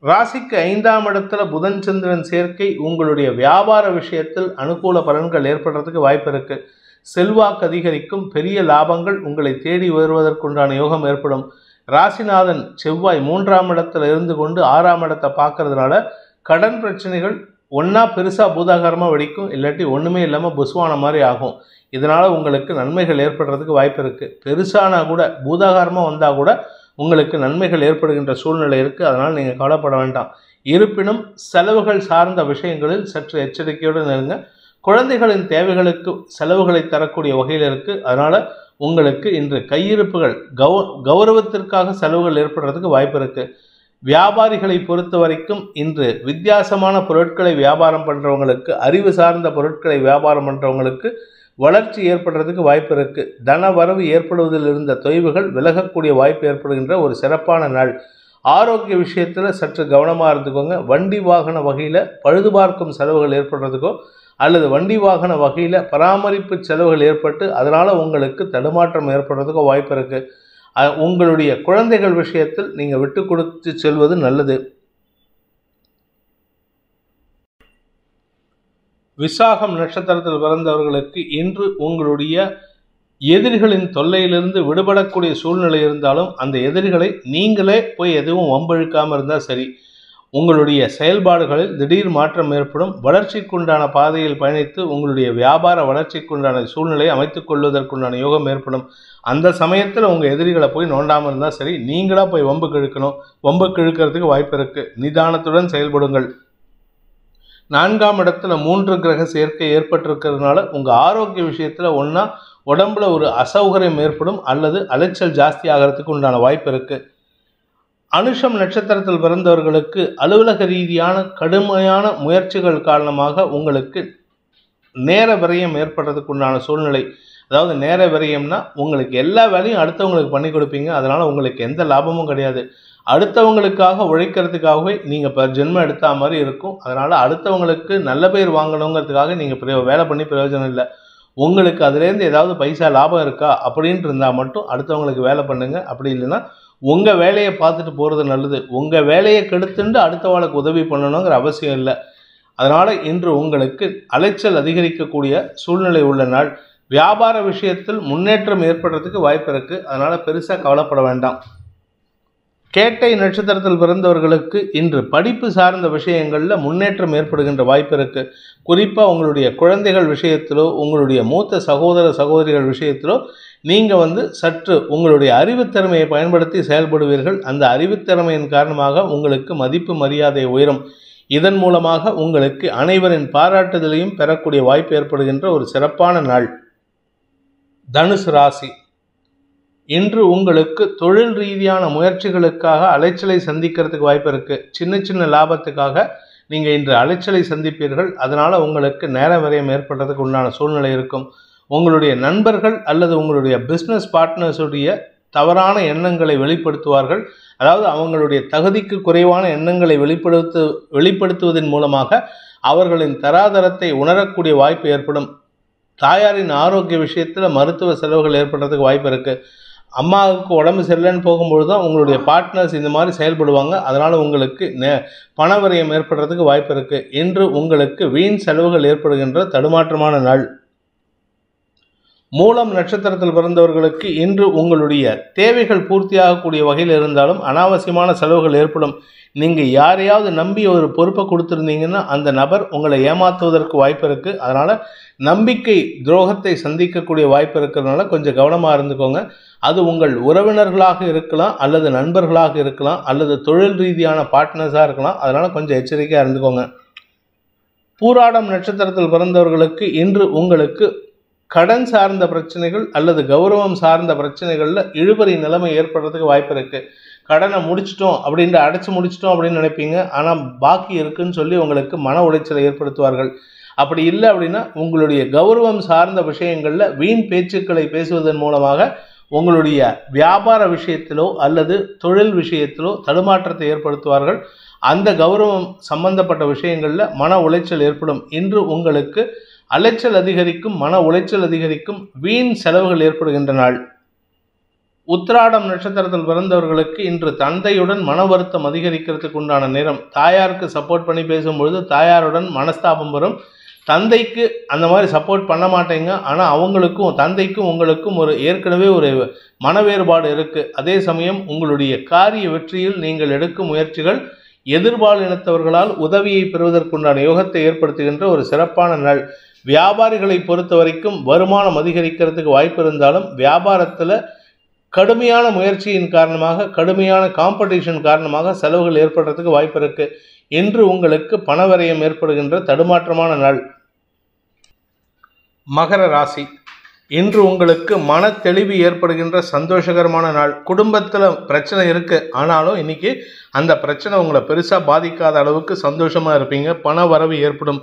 ராசிக்கு ஐந்தாம் இடத்துல புதன் சந்திரன் சேர்க்கை உங்களுடைய வியாபார விஷயத்தில் அனுகூல பலன்கள் ஏற்படுறதுக்கு வாய்ப்பு இருக்குது செல்வாக்கு அதிகரிக்கும் பெரிய லாபங்கள் உங்களை தேடி வருவதற்குண்டான யோகம் ஏற்படும் ராசிநாதன் செவ்வாய் மூன்றாம் இடத்துல இருந்து கொண்டு ஆறாம் இடத்தை பார்க்கறதுனால கடன் பிரச்சனைகள் ஒன்றா பெருசாக பூதாகரமாக வெடிக்கும் இல்லாட்டி ஒன்றுமே இல்லாமல் புசுவான மாதிரி ஆகும் இதனால் உங்களுக்கு நன்மைகள் ஏற்படுறதுக்கு வாய்ப்பு இருக்குது பெருசானா கூட பூதாகாரமாக வந்தால் கூட உங்களுக்கு நன்மைகள் ஏற்படுகின்ற சூழ்நிலை இருக்குது அதனால் நீங்கள் கவலைப்பட வேண்டாம் இருப்பினும் செலவுகள் சார்ந்த விஷயங்களில் சற்று எச்சரிக்கையுடன் இருங்க குழந்தைகளின் தேவைகளுக்கு செலவுகளை தரக்கூடிய வகையில் இருக்குது அதனால் உங்களுக்கு இன்று கையிருப்புகள் கௌ கௌரவத்திற்காக செலவுகள் ஏற்படுறதுக்கு வாய்ப்பு இருக்குது வியாபாரிகளை பொறுத்த வரைக்கும் இன்று வித்தியாசமான பொருட்களை வியாபாரம் பண்ணுறவங்களுக்கு அறிவு சார்ந்த பொருட்களை வியாபாரம் பண்ணுறவங்களுக்கு வளர்ச்சி ஏற்படுறதுக்கு வாய்ப்பு இருக்குது தன வரவு ஏற்படுவதில் இருந்த தொய்வுகள் விலகக்கூடிய வாய்ப்பு ஏற்படுகின்ற ஒரு சிறப்பான நாள் ஆரோக்கிய விஷயத்தில் சற்று கவனமாக இருந்துக்கோங்க வண்டி வாகன வகையில் பழுதுபார்க்கும் செலவுகள் ஏற்படுறதுக்கோ அல்லது வண்டி வாகன வகையில் பராமரிப்பு செலவுகள் ஏற்பட்டு அதனால் உங்களுக்கு தடுமாற்றம் ஏற்படுறதுக்கோ வாய்ப்பு இருக்குது உங்களுடைய குழந்தைகள் விஷயத்தில் நீங்கள் விட்டு கொடுத்து செல்வது நல்லது விசாகம் நட்சத்திரத்தில் பிறந்தவர்களுக்கு இன்று உங்களுடைய எதிரிகளின் தொல்லையிலிருந்து விடுபடக்கூடிய சூழ்நிலை இருந்தாலும் அந்த எதிரிகளை நீங்களே போய் எதுவும் வம்பழுக்காமல் இருந்தால் சரி உங்களுடைய செயல்பாடுகளில் திடீர் மாற்றம் ஏற்படும் வளர்ச்சிக்குண்டான பாதையில் பயணித்து உங்களுடைய வியாபார வளர்ச்சிக்குண்டான சூழ்நிலையை அமைத்துக் கொள்வதற்குண்டான யோகம் ஏற்படும் அந்த சமயத்தில் உங்கள் எதிரிகளை போய் நோண்டாமல் இருந்தால் சரி நீங்களாக போய் வம்பு கிழக்கணும் வம்பு கிழக்கிறதுக்கு வாய்ப்பு இருக்குது நிதானத்துடன் செயல்படுங்கள் நான்காம் இடத்துல மூன்று கிரக சேர்க்கை ஏற்பட்டிருக்கிறதுனால உங்கள் ஆரோக்கிய விஷயத்தில் ஒன்றா உடம்புல ஒரு அசௌகரியம் ஏற்படும் அல்லது அலைச்சல் ஜாஸ்தி ஆகிறதுக்கு உண்டான வாய்ப்பு இருக்குது அனுஷம் நட்சத்திரத்தில் பிறந்தவர்களுக்கு அலுவலக ரீதியான கடுமையான முயற்சிகள் காரணமாக உங்களுக்கு நேர விரயம் ஏற்படுறதுக்கு உண்டான சூழ்நிலை அதாவது நேர விரயம்னா உங்களுக்கு எல்லா வேலையும் அடுத்தவங்களுக்கு பண்ணி கொடுப்பீங்க அதனால் உங்களுக்கு எந்த லாபமும் கிடையாது அடுத்தவங்களுக்காக உழைக்கிறதுக்காகவே நீங்கள் இப்போ ஜென்மம் எடுத்தா மாதிரி இருக்கும் அதனால் அடுத்தவங்களுக்கு நல்ல பேர் வாங்கணுங்கிறதுக்காக நீங்கள் பிற வேலை பண்ணி பிரயோஜனம் இல்லை உங்களுக்கு அதுலேருந்து ஏதாவது பைசா லாபம் இருக்கா அப்படின்ட்டு இருந்தால் மட்டும் அடுத்தவங்களுக்கு வேலை பண்ணுங்கள் அப்படி இல்லைன்னா உங்கள் வேலையை பார்த்துட்டு போகிறது நல்லது உங்கள் வேலையை கெடுத்துண்டு அடுத்தவளுக்கு உதவி பண்ணணுங்கிற அவசியம் இல்லை அதனால் இன்று உங்களுக்கு அலைச்சல் அதிகரிக்கக்கூடிய சூழ்நிலை உள்ள நாள் வியாபார விஷயத்தில் முன்னேற்றம் ஏற்படுறதுக்கு வாய்ப்பு இருக்குது அதனால் பெருசாக கவலைப்பட வேண்டாம் கேட்டை நட்சத்திரத்தில் பிறந்தவர்களுக்கு இன்று படிப்பு சார்ந்த விஷயங்களில் முன்னேற்றம் ஏற்படுகின்ற வாய்ப்பு இருக்குது குறிப்பாக உங்களுடைய குழந்தைகள் விஷயத்திலோ உங்களுடைய மூத்த சகோதர சகோதரிகள் விஷயத்திலோ நீங்கள் வந்து சற்று உங்களுடைய அறிவுத்திறமையை பயன்படுத்தி செயல்படுவீர்கள் அந்த அறிவுத்திறமையின் காரணமாக உங்களுக்கு மதிப்பு மரியாதை உயரும் இதன் மூலமாக உங்களுக்கு அனைவரின் பாராட்டுதலையும் பெறக்கூடிய வாய்ப்பு ஏற்படுகின்ற ஒரு சிறப்பான நாள் தனுசு ராசி இன்று உங்களுக்கு தொழில் ரீதியான முயற்சிகளுக்காக அலைச்சலை சந்திக்கிறதுக்கு வாய்ப்பு இருக்குது சின்ன சின்ன லாபத்துக்காக நீங்கள் இன்று அலைச்சலை சந்திப்பீர்கள் அதனால் உங்களுக்கு நேர விரயம் ஏற்படுறதுக்கு உண்டான சூழ்நிலை இருக்கும் உங்களுடைய நண்பர்கள் அல்லது உங்களுடைய பிஸ்னஸ் பார்ட்னர்ஸுடைய தவறான எண்ணங்களை வெளிப்படுத்துவார்கள் அதாவது அவங்களுடைய தகுதிக்கு குறைவான எண்ணங்களை வெளிப்படுத்து வெளிப்படுத்துவதன் மூலமாக அவர்களின் தராதரத்தை உணரக்கூடிய வாய்ப்பு ஏற்படும் தாயாரின் ஆரோக்கிய விஷயத்தில் மருத்துவ செலவுகள் ஏற்படுறதுக்கு வாய்ப்பு இருக்குது அம்மாவுக்கு உடம்பு சரியில்லைன்னு போகும்பொழுது தான் உங்களுடைய பார்ட்னர்ஸ் இந்த மாதிரி செயல்படுவாங்க அதனால் உங்களுக்கு நே பண விரயம் ஏற்படுறதுக்கு வாய்ப்பு இருக்குது இன்று உங்களுக்கு வீண் செலவுகள் ஏற்படுகின்ற தடுமாற்றமான நாள் மூலம் நட்சத்திரத்தில் பிறந்தவர்களுக்கு இன்று உங்களுடைய தேவைகள் பூர்த்தியாகக்கூடிய வகையில் இருந்தாலும் அனாவசியமான செலவுகள் ஏற்படும் நீங்கள் யாரையாவது நம்பி ஒரு பொறுப்பை கொடுத்துருந்தீங்கன்னா அந்த நபர் உங்களை ஏமாற்றுவதற்கு வாய்ப்பு இருக்குது அதனால் நம்பிக்கை துரோகத்தை சந்திக்கக்கூடிய வாய்ப்பு இருக்கிறதுனால கொஞ்சம் கவனமாக இருந்துக்கோங்க அது உங்கள் உறவினர்களாக இருக்கலாம் அல்லது நண்பர்களாக இருக்கலாம் அல்லது தொழில் ரீதியான பார்ட்னர்ஸாக இருக்கலாம் அதனால் கொஞ்சம் எச்சரிக்கையாக இருந்துக்கோங்க பூராடம் நட்சத்திரத்தில் பிறந்தவர்களுக்கு இன்று உங்களுக்கு கடன் சார்ந்த பிரச்சனைகள் அல்லது கௌரவம் சார்ந்த பிரச்சனைகளில் இழுபறி நிலைமை ஏற்படுறதுக்கு வாய்ப்பு இருக்குது கடனை முடிச்சிட்டோம் அப்படின்ட்டு அடைச்சி முடிச்சிட்டோம் அப்படின்னு நினைப்பீங்க ஆனால் பாக்கி இருக்குன்னு சொல்லி உங்களுக்கு மன உளைச்சலை ஏற்படுத்துவார்கள் அப்படி இல்லை அப்படின்னா உங்களுடைய கௌரவம் சார்ந்த விஷயங்களில் வீண் பேச்சுக்களை பேசுவதன் மூலமாக உங்களுடைய வியாபார விஷயத்திலோ அல்லது தொழில் விஷயத்திலோ தடுமாற்றத்தை ஏற்படுத்துவார்கள் அந்த கௌரவம் சம்பந்தப்பட்ட விஷயங்களில் மன உளைச்சல் ஏற்படும் இன்று உங்களுக்கு அலைச்சல் அதிகரிக்கும் மன உளைச்சல் அதிகரிக்கும் வீண் செலவுகள் ஏற்படுகின்ற நாள் உத்திராடம் நட்சத்திரத்தில் பிறந்தவர்களுக்கு இன்று தந்தையுடன் மன வருத்தம் அதிகரிக்கிறதுக்கு உண்டான நேரம் தாயாருக்கு சப்போர்ட் பண்ணி பேசும்பொழுது தாயாருடன் மனஸ்தாபம் வரும் தந்தைக்கு அந்த மாதிரி சப்போர்ட் பண்ண மாட்டேங்க ஆனால் அவங்களுக்கும் தந்தைக்கும் உங்களுக்கும் ஒரு ஏற்கனவே ஒரு மன வேறுபாடு இருக்குது அதே சமயம் உங்களுடைய காரிய வெற்றியில் நீங்கள் எடுக்கும் முயற்சிகள் எதிர்பாலினத்தவர்களால் உதவியை பெறுவதற்குண்டான யோகத்தை ஏற்படுத்துகின்ற ஒரு சிறப்பான நாள் வியாபாரிகளை பொறுத்த வரைக்கும் வருமானம் அதிகரிக்கிறதுக்கு வாய்ப்பு இருந்தாலும் வியாபாரத்தில் கடுமையான முயற்சியின் காரணமாக கடுமையான காம்படிஷன் காரணமாக செலவுகள் ஏற்படுறதுக்கு வாய்ப்பு இருக்குது இன்று உங்களுக்கு பணவரையம் ஏற்படுகின்ற தடுமாற்றமான நாள் மகர ராசி இன்று உங்களுக்கு மன தெளிவு ஏற்படுகின்ற சந்தோஷகரமான நாள் குடும்பத்தில் பிரச்சனை இருக்குது ஆனாலும் இன்றைக்கி அந்த பிரச்சனை உங்களை பெருசாக பாதிக்காத அளவுக்கு சந்தோஷமாக இருப்பீங்க பண வரவு ஏற்படும்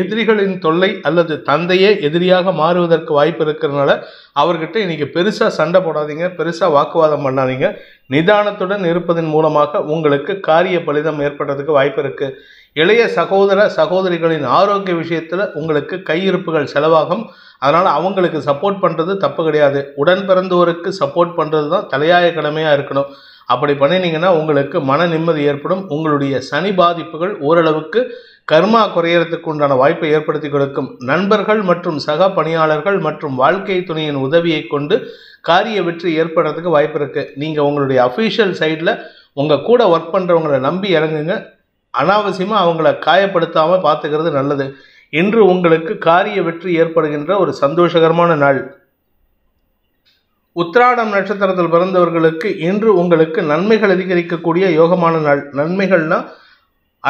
எதிரிகளின் தொல்லை அல்லது தந்தையே எதிரியாக மாறுவதற்கு வாய்ப்பு இருக்கிறதுனால அவர்கிட்ட இன்றைக்கி பெருசாக சண்டை போடாதீங்க பெருசாக வாக்குவாதம் பண்ணாதீங்க நிதானத்துடன் இருப்பதன் மூலமாக உங்களுக்கு காரிய பலிதம் ஏற்படுறதுக்கு வாய்ப்பு இருக்குது இளைய சகோதர சகோதரிகளின் ஆரோக்கிய விஷயத்தில் உங்களுக்கு கையிருப்புகள் செலவாகும் அதனால் அவங்களுக்கு சப்போர்ட் பண்ணுறது தப்பு கிடையாது உடன் பிறந்தோருக்கு சப்போர்ட் பண்ணுறது தான் தலையாய கடமையாக இருக்கணும் அப்படி பண்ணினீங்கன்னா உங்களுக்கு மன நிம்மதி ஏற்படும் உங்களுடைய சனி பாதிப்புகள் ஓரளவுக்கு கர்மா குறையறதுக்கு உண்டான வாய்ப்பை ஏற்படுத்தி கொடுக்கும் நண்பர்கள் மற்றும் சக பணியாளர்கள் மற்றும் வாழ்க்கை துணையின் உதவியை கொண்டு காரிய வெற்றி ஏற்படுறதுக்கு வாய்ப்பு இருக்குது நீங்கள் உங்களுடைய அஃபீஷியல் சைடில் உங்கள் கூட ஒர்க் பண்ணுறவங்களை நம்பி இறங்குங்க அனாவசியமாக அவங்கள காயப்படுத்தாமல் பார்த்துக்கிறது நல்லது இன்று உங்களுக்கு காரிய வெற்றி ஏற்படுகின்ற ஒரு சந்தோஷகரமான நாள் உத்ராடம் நட்சத்திரத்தில் பிறந்தவர்களுக்கு இன்று உங்களுக்கு நன்மைகள் அதிகரிக்கக்கூடிய யோகமான நாள் நன்மைகள்னா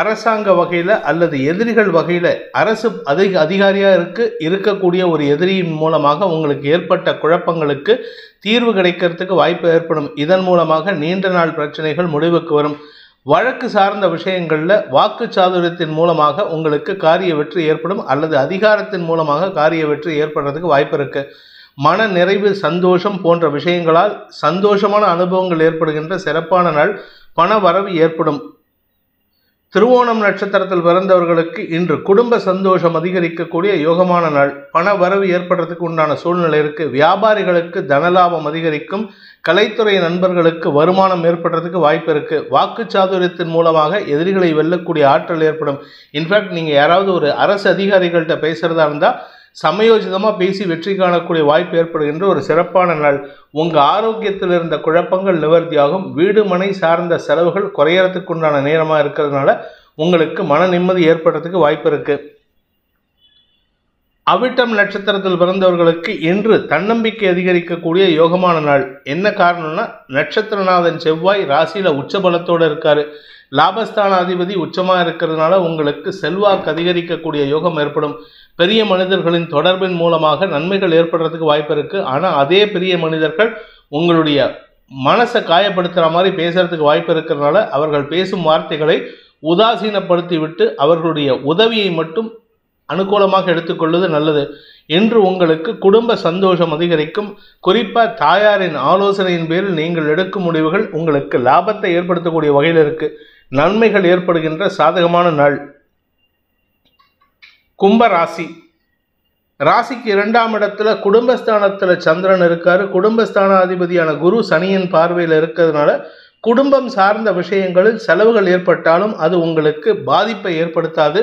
அரசாங்க வகையில் அல்லது எதிரிகள் வகையில் அரசு அதிக அதிகாரியாக இருக்கு இருக்கக்கூடிய ஒரு எதிரியின் மூலமாக உங்களுக்கு ஏற்பட்ட குழப்பங்களுக்கு தீர்வு கிடைக்கிறதுக்கு வாய்ப்பு ஏற்படும் இதன் மூலமாக நீண்ட நாள் பிரச்சனைகள் முடிவுக்கு வரும் வழக்கு சார்ந்த விஷயங்களில் வாக்கு சாதுரியத்தின் மூலமாக உங்களுக்கு காரிய வெற்றி ஏற்படும் அல்லது அதிகாரத்தின் மூலமாக காரிய வெற்றி ஏற்படுறதுக்கு வாய்ப்பு இருக்குது மன நிறைவு சந்தோஷம் போன்ற விஷயங்களால் சந்தோஷமான அனுபவங்கள் ஏற்படுகின்ற சிறப்பான நாள் பண வரவு ஏற்படும் திருவோணம் நட்சத்திரத்தில் பிறந்தவர்களுக்கு இன்று குடும்ப சந்தோஷம் அதிகரிக்கக்கூடிய யோகமான நாள் பண வரவு ஏற்படுறதுக்கு உண்டான சூழ்நிலை இருக்குது வியாபாரிகளுக்கு தனலாபம் அதிகரிக்கும் கலைத்துறை நண்பர்களுக்கு வருமானம் ஏற்படுறதுக்கு வாய்ப்பு இருக்குது வாக்கு சாதுரியத்தின் மூலமாக எதிரிகளை வெல்லக்கூடிய ஆற்றல் ஏற்படும் இன்ஃபேக்ட் நீங்கள் யாராவது ஒரு அரசு அதிகாரிகள்கிட்ட பேசுகிறதா இருந்தால் சமயோஜிதமாக பேசி வெற்றி காணக்கூடிய வாய்ப்பு ஏற்படுகின்ற ஒரு சிறப்பான நாள் உங்கள் ஆரோக்கியத்தில் இருந்த குழப்பங்கள் நிவர்த்தியாகும் வீடு மனை சார்ந்த செலவுகள் குறையறதுக்குண்டான நேரமாக இருக்கிறதுனால உங்களுக்கு மன நிம்மதி ஏற்படுறதுக்கு வாய்ப்பு இருக்குது அவிட்டம் நட்சத்திரத்தில் பிறந்தவர்களுக்கு இன்று தன்னம்பிக்கை அதிகரிக்கக்கூடிய யோகமான நாள் என்ன காரணம்னா நட்சத்திரநாதன் செவ்வாய் ராசியில் உச்சபலத்தோடு இருக்கார் லாபஸ்தான அதிபதி உச்சமாக இருக்கிறதுனால உங்களுக்கு செல்வாக்கு அதிகரிக்கக்கூடிய யோகம் ஏற்படும் பெரிய மனிதர்களின் தொடர்பின் மூலமாக நன்மைகள் ஏற்படுறதுக்கு வாய்ப்பு இருக்குது ஆனால் அதே பெரிய மனிதர்கள் உங்களுடைய மனசை காயப்படுத்துகிற மாதிரி பேசுகிறதுக்கு வாய்ப்பு இருக்கிறதுனால அவர்கள் பேசும் வார்த்தைகளை உதாசீனப்படுத்தி விட்டு அவர்களுடைய உதவியை மட்டும் அனுகூலமாக எடுத்துக்கொள்வது நல்லது என்று உங்களுக்கு குடும்ப சந்தோஷம் அதிகரிக்கும் குறிப்பாக தாயாரின் ஆலோசனையின் பேரில் நீங்கள் எடுக்கும் முடிவுகள் உங்களுக்கு லாபத்தை ஏற்படுத்தக்கூடிய வகையில் இருக்கு நன்மைகள் ஏற்படுகின்ற சாதகமான நாள் கும்ப ராசி ராசிக்கு இரண்டாம் இடத்துல குடும்பஸ்தானத்தில் சந்திரன் இருக்கார் அதிபதியான குரு சனியின் பார்வையில் இருக்கிறதுனால குடும்பம் சார்ந்த விஷயங்களில் செலவுகள் ஏற்பட்டாலும் அது உங்களுக்கு பாதிப்பை ஏற்படுத்தாது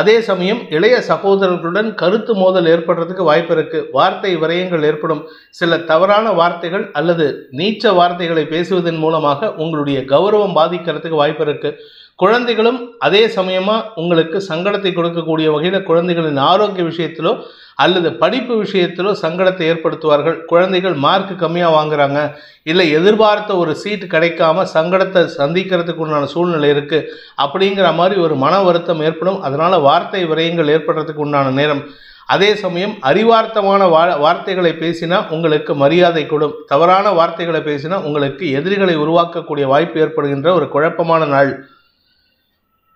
அதே சமயம் இளைய சகோதரர்களுடன் கருத்து மோதல் ஏற்படுறதுக்கு வாய்ப்பு இருக்கு வார்த்தை விரயங்கள் ஏற்படும் சில தவறான வார்த்தைகள் அல்லது நீச்ச வார்த்தைகளை பேசுவதன் மூலமாக உங்களுடைய கௌரவம் பாதிக்கிறதுக்கு வாய்ப்பு இருக்குது குழந்தைகளும் அதே சமயமாக உங்களுக்கு சங்கடத்தை கொடுக்கக்கூடிய வகையில் குழந்தைகளின் ஆரோக்கிய விஷயத்திலோ அல்லது படிப்பு விஷயத்திலோ சங்கடத்தை ஏற்படுத்துவார்கள் குழந்தைகள் மார்க் கம்மியாக வாங்குறாங்க இல்லை எதிர்பார்த்த ஒரு சீட்டு கிடைக்காம சங்கடத்தை சந்திக்கிறதுக்கு உண்டான சூழ்நிலை இருக்குது அப்படிங்கிற மாதிரி ஒரு மன வருத்தம் ஏற்படும் அதனால் வார்த்தை விரயங்கள் ஏற்படுறதுக்கு உண்டான நேரம் அதே சமயம் அறிவார்த்தமான வா வார்த்தைகளை பேசினா உங்களுக்கு மரியாதை கொடும் தவறான வார்த்தைகளை பேசினா உங்களுக்கு எதிரிகளை உருவாக்கக்கூடிய வாய்ப்பு ஏற்படுகின்ற ஒரு குழப்பமான நாள்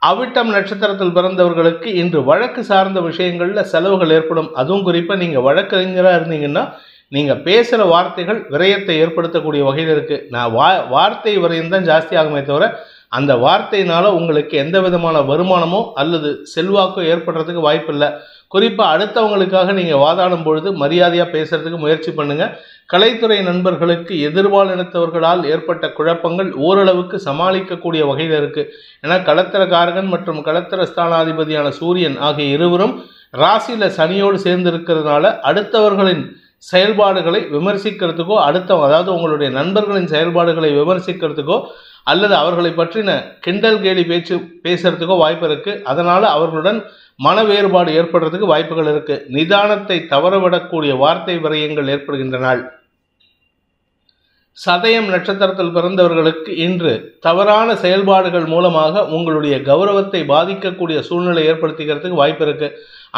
அவிட்டம் நட்சத்திரத்தில் பிறந்தவர்களுக்கு இன்று வழக்கு சார்ந்த விஷயங்களில் செலவுகள் ஏற்படும் அதுவும் குறிப்பாக நீங்கள் வழக்கறிஞராக இருந்தீங்கன்னா நீங்கள் பேசுகிற வார்த்தைகள் விரயத்தை ஏற்படுத்தக்கூடிய வகையில் இருக்குது நான் வா வார்த்தை விரயம் தான் ஜாஸ்தி ஆகுமே தவிர அந்த வார்த்தையினால் உங்களுக்கு எந்த விதமான வருமானமோ அல்லது செல்வாக்கோ ஏற்படுறதுக்கு வாய்ப்பில்லை குறிப்பாக அடுத்தவங்களுக்காக நீங்கள் வாதாடும் பொழுது மரியாதையாக பேசுகிறதுக்கு முயற்சி பண்ணுங்கள் கலைத்துறை நண்பர்களுக்கு எதிர்வால் இனத்தவர்களால் ஏற்பட்ட குழப்பங்கள் ஓரளவுக்கு சமாளிக்கக்கூடிய வகையில் இருக்குது ஏன்னா களத்திரக்காரகன் மற்றும் களத்திர ஸ்தானாதிபதியான சூரியன் ஆகிய இருவரும் ராசியில் சனியோடு சேர்ந்து இருக்கிறதுனால அடுத்தவர்களின் செயல்பாடுகளை விமர்சிக்கிறதுக்கோ அடுத்த அதாவது உங்களுடைய நண்பர்களின் செயல்பாடுகளை விமர்சிக்கிறதுக்கோ அல்லது அவர்களை பற்றின கிண்டல் கேலி பேச்சு பேசுறதுக்கோ வாய்ப்பு இருக்குது அதனால் அவர்களுடன் மன வேறுபாடு ஏற்படுறதுக்கு வாய்ப்புகள் இருக்குது நிதானத்தை தவறவிடக்கூடிய வார்த்தை விரயங்கள் ஏற்படுகின்ற நாள் சதயம் நட்சத்திரத்தில் பிறந்தவர்களுக்கு இன்று தவறான செயல்பாடுகள் மூலமாக உங்களுடைய கௌரவத்தை பாதிக்கக்கூடிய சூழ்நிலை ஏற்படுத்திக்கிறதுக்கு வாய்ப்பு இருக்குது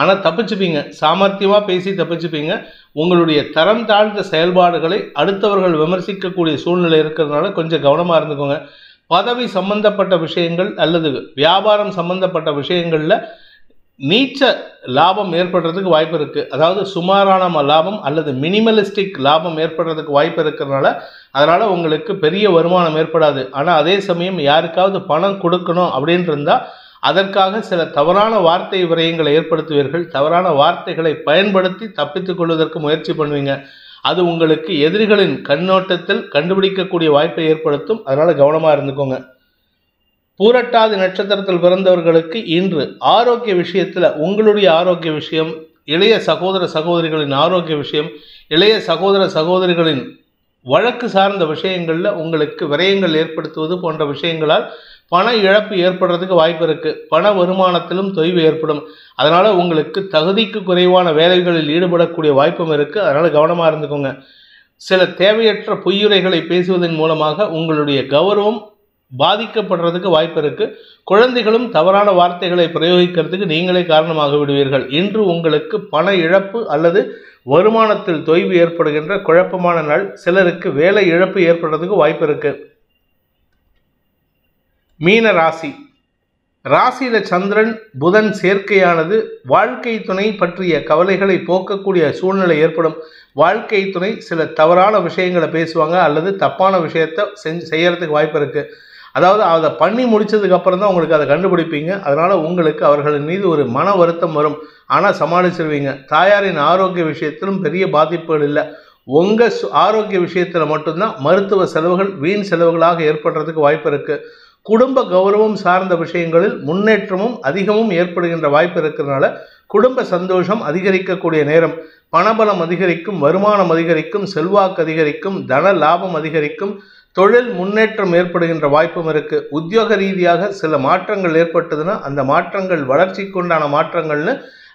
ஆனால் தப்பிச்சுப்பீங்க சாமர்த்தியமாக பேசி தப்பிச்சுப்பீங்க உங்களுடைய தரம் தாழ்ந்த செயல்பாடுகளை அடுத்தவர்கள் விமர்சிக்கக்கூடிய சூழ்நிலை இருக்கிறதுனால கொஞ்சம் கவனமாக இருந்துக்கோங்க பதவி சம்பந்தப்பட்ட விஷயங்கள் அல்லது வியாபாரம் சம்பந்தப்பட்ட விஷயங்களில் நீச்ச லாபம் ஏற்படுறதுக்கு வாய்ப்பு இருக்குது அதாவது சுமாரான லாபம் அல்லது மினிமலிஸ்டிக் லாபம் ஏற்படுறதுக்கு வாய்ப்பு இருக்கிறதுனால அதனால் உங்களுக்கு பெரிய வருமானம் ஏற்படாது ஆனால் அதே சமயம் யாருக்காவது பணம் கொடுக்கணும் அப்படின்ட்டு அதற்காக சில தவறான வார்த்தை விரயங்களை ஏற்படுத்துவீர்கள் தவறான வார்த்தைகளை பயன்படுத்தி தப்பித்துக் கொள்வதற்கு முயற்சி பண்ணுவீங்க அது உங்களுக்கு எதிரிகளின் கண்ணோட்டத்தில் கண்டுபிடிக்கக்கூடிய வாய்ப்பை ஏற்படுத்தும் அதனால் கவனமாக இருந்துக்கோங்க பூரட்டாதி நட்சத்திரத்தில் பிறந்தவர்களுக்கு இன்று ஆரோக்கிய விஷயத்தில் உங்களுடைய ஆரோக்கிய விஷயம் இளைய சகோதர சகோதரிகளின் ஆரோக்கிய விஷயம் இளைய சகோதர சகோதரிகளின் வழக்கு சார்ந்த விஷயங்களில் உங்களுக்கு விரயங்கள் ஏற்படுத்துவது போன்ற விஷயங்களால் பண இழப்பு ஏற்படுறதுக்கு வாய்ப்பு இருக்குது பண வருமானத்திலும் தொய்வு ஏற்படும் அதனால் உங்களுக்கு தகுதிக்கு குறைவான வேலைகளில் ஈடுபடக்கூடிய வாய்ப்பும் இருக்குது அதனால் கவனமாக இருந்துக்கோங்க சில தேவையற்ற பொய்யுரைகளை பேசுவதன் மூலமாக உங்களுடைய கௌரவம் பாதிக்கப்படுறதுக்கு வாய்ப்பு இருக்குது குழந்தைகளும் தவறான வார்த்தைகளை பிரயோகிக்கிறதுக்கு நீங்களே காரணமாக விடுவீர்கள் இன்று உங்களுக்கு பண இழப்பு அல்லது வருமானத்தில் தொய்வு ஏற்படுகின்ற குழப்பமான நாள் சிலருக்கு வேலை இழப்பு ஏற்படுறதுக்கு வாய்ப்பு இருக்குது மீன ராசி ராசியில சந்திரன் புதன் சேர்க்கையானது வாழ்க்கை துணை பற்றிய கவலைகளை போக்கக்கூடிய சூழ்நிலை ஏற்படும் வாழ்க்கை துணை சில தவறான விஷயங்களை பேசுவாங்க அல்லது தப்பான விஷயத்த செஞ்சு செய்யறதுக்கு வாய்ப்பு இருக்குது அதாவது அதை பண்ணி அப்புறம் தான் உங்களுக்கு அதை கண்டுபிடிப்பீங்க அதனால் உங்களுக்கு அவர்களின் மீது ஒரு மன வருத்தம் வரும் ஆனால் சமாளிச்சிருவீங்க தாயாரின் ஆரோக்கிய விஷயத்திலும் பெரிய பாதிப்புகள் இல்லை உங்கள் ஆரோக்கிய விஷயத்தில் மட்டும்தான் மருத்துவ செலவுகள் வீண் செலவுகளாக ஏற்படுறதுக்கு வாய்ப்பு இருக்குது குடும்ப கௌரவம் சார்ந்த விஷயங்களில் முன்னேற்றமும் அதிகமும் ஏற்படுகின்ற வாய்ப்பு இருக்கிறதுனால குடும்ப சந்தோஷம் அதிகரிக்கக்கூடிய நேரம் பணபலம் அதிகரிக்கும் வருமானம் அதிகரிக்கும் செல்வாக்கு அதிகரிக்கும் தன லாபம் அதிகரிக்கும் தொழில் முன்னேற்றம் ஏற்படுகின்ற வாய்ப்பும் இருக்குது உத்தியோக ரீதியாக சில மாற்றங்கள் ஏற்பட்டதுன்னா அந்த மாற்றங்கள் வளர்ச்சிக்கு உண்டான மாற்றங்கள்னு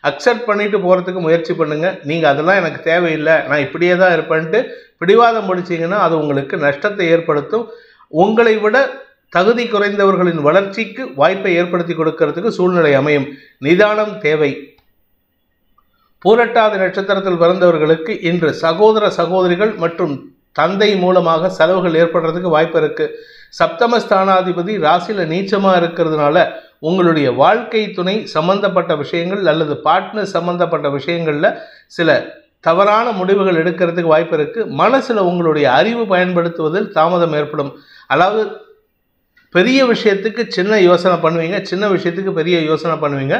அக்செப்ட் பண்ணிட்டு போகிறதுக்கு முயற்சி பண்ணுங்கள் நீங்கள் அதெல்லாம் எனக்கு தேவையில்லை நான் இப்படியே தான் இருப்பேன்ட்டு பிடிவாதம் முடிச்சிங்கன்னா அது உங்களுக்கு நஷ்டத்தை ஏற்படுத்தும் உங்களை விட தகுதி குறைந்தவர்களின் வளர்ச்சிக்கு வாய்ப்பை ஏற்படுத்தி கொடுக்கறதுக்கு சூழ்நிலை அமையும் நிதானம் தேவை பூரட்டாத நட்சத்திரத்தில் பிறந்தவர்களுக்கு இன்று சகோதர சகோதரிகள் மற்றும் தந்தை மூலமாக செலவுகள் ஏற்படுறதுக்கு வாய்ப்பு இருக்குது சப்தம ஸ்தானாதிபதி ராசியில் நீச்சமாக இருக்கிறதுனால உங்களுடைய வாழ்க்கை துணை சம்பந்தப்பட்ட விஷயங்கள் அல்லது பாட்னர் சம்பந்தப்பட்ட விஷயங்களில் சில தவறான முடிவுகள் எடுக்கிறதுக்கு வாய்ப்பு இருக்குது மனசில் உங்களுடைய அறிவு பயன்படுத்துவதில் தாமதம் ஏற்படும் அதாவது பெரிய விஷயத்துக்கு சின்ன யோசனை பண்ணுவீங்க சின்ன விஷயத்துக்கு பெரிய யோசனை பண்ணுவீங்க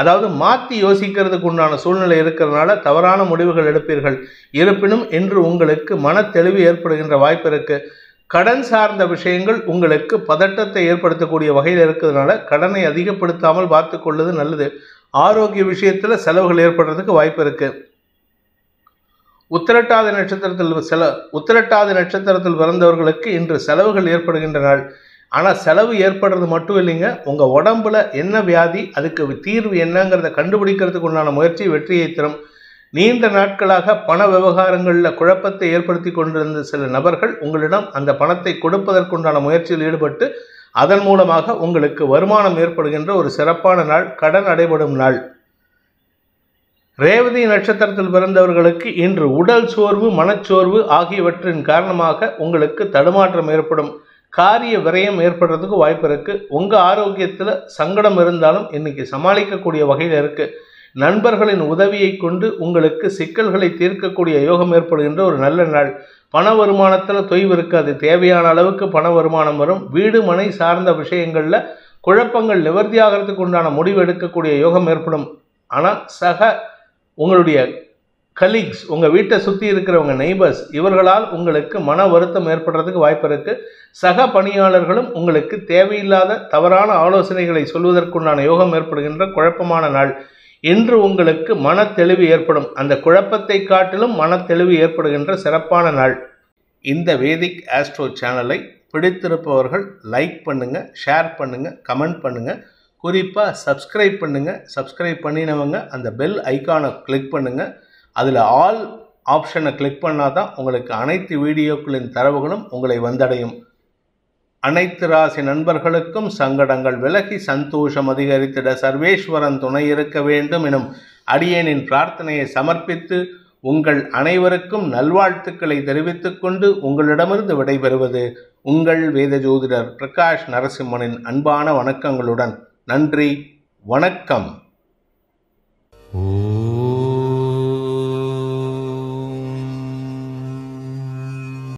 அதாவது மாற்றி யோசிக்கிறதுக்கு உண்டான சூழ்நிலை இருக்கிறதுனால தவறான முடிவுகள் எடுப்பீர்கள் இருப்பினும் இன்று உங்களுக்கு மன தெளிவு ஏற்படுகின்ற வாய்ப்பு இருக்குது கடன் சார்ந்த விஷயங்கள் உங்களுக்கு பதட்டத்தை ஏற்படுத்தக்கூடிய வகையில் இருக்கிறதுனால கடனை அதிகப்படுத்தாமல் பார்த்து கொள்வது நல்லது ஆரோக்கிய விஷயத்தில் செலவுகள் ஏற்படுறதுக்கு வாய்ப்பு இருக்குது உத்திரட்டாத நட்சத்திரத்தில் செல உத்திரட்டாத நட்சத்திரத்தில் பிறந்தவர்களுக்கு இன்று செலவுகள் ஏற்படுகின்ற நாள் ஆனால் செலவு ஏற்படுறது மட்டும் இல்லைங்க உங்கள் உடம்புல என்ன வியாதி அதுக்கு தீர்வு என்னங்கிறத கண்டுபிடிக்கிறதுக்கு உண்டான முயற்சி வெற்றியை தரும் நீண்ட நாட்களாக பண விவகாரங்களில் குழப்பத்தை ஏற்படுத்தி கொண்டிருந்த சில நபர்கள் உங்களிடம் அந்த பணத்தை கொடுப்பதற்குண்டான முயற்சியில் ஈடுபட்டு அதன் மூலமாக உங்களுக்கு வருமானம் ஏற்படுகின்ற ஒரு சிறப்பான நாள் கடன் அடைபடும் நாள் ரேவதி நட்சத்திரத்தில் பிறந்தவர்களுக்கு இன்று உடல் சோர்வு மனச்சோர்வு ஆகியவற்றின் காரணமாக உங்களுக்கு தடுமாற்றம் ஏற்படும் காரிய விரயம் ஏற்படுறதுக்கு வாய்ப்பு இருக்குது உங்கள் ஆரோக்கியத்தில் சங்கடம் இருந்தாலும் இன்றைக்கி சமாளிக்கக்கூடிய வகையில் இருக்குது நண்பர்களின் உதவியை கொண்டு உங்களுக்கு சிக்கல்களை தீர்க்கக்கூடிய யோகம் ஏற்படுகின்ற ஒரு நல்ல நாள் பண வருமானத்தில் தொய்வு இருக்காது தேவையான அளவுக்கு பண வருமானம் வரும் வீடு மனை சார்ந்த விஷயங்களில் குழப்பங்கள் நிவர்த்தியாகிறதுக்கு உண்டான முடிவு எடுக்கக்கூடிய யோகம் ஏற்படும் ஆனால் சக உங்களுடைய கலீக்ஸ் உங்கள் வீட்டை சுற்றி இருக்கிறவங்க நெய்பர்ஸ் இவர்களால் உங்களுக்கு மன வருத்தம் ஏற்படுறதுக்கு வாய்ப்பு இருக்குது சக பணியாளர்களும் உங்களுக்கு தேவையில்லாத தவறான ஆலோசனைகளை சொல்வதற்குண்டான யோகம் ஏற்படுகின்ற குழப்பமான நாள் இன்று உங்களுக்கு மன தெளிவு ஏற்படும் அந்த குழப்பத்தை காட்டிலும் மன தெளிவு ஏற்படுகின்ற சிறப்பான நாள் இந்த வேதிக் ஆஸ்ட்ரோ சேனலை பிடித்திருப்பவர்கள் லைக் பண்ணுங்கள் ஷேர் பண்ணுங்கள் கமெண்ட் பண்ணுங்கள் குறிப்பாக சப்ஸ்கிரைப் பண்ணுங்கள் சப்ஸ்கிரைப் பண்ணினவங்க அந்த பெல் ஐக்கானை கிளிக் பண்ணுங்கள் அதில் ஆல் ஆப்ஷனை கிளிக் பண்ணால் தான் உங்களுக்கு அனைத்து வீடியோக்களின் தரவுகளும் உங்களை வந்தடையும் அனைத்து ராசி நண்பர்களுக்கும் சங்கடங்கள் விலகி சந்தோஷம் அதிகரித்திட சர்வேஸ்வரன் துணை இருக்க வேண்டும் எனும் அடியேனின் பிரார்த்தனையை சமர்ப்பித்து உங்கள் அனைவருக்கும் நல்வாழ்த்துக்களை தெரிவித்துக்கொண்டு உங்களிடமிருந்து விடைபெறுவது உங்கள் வேத ஜோதிடர் பிரகாஷ் நரசிம்மனின் அன்பான வணக்கங்களுடன் நன்றி வணக்கம் ஓ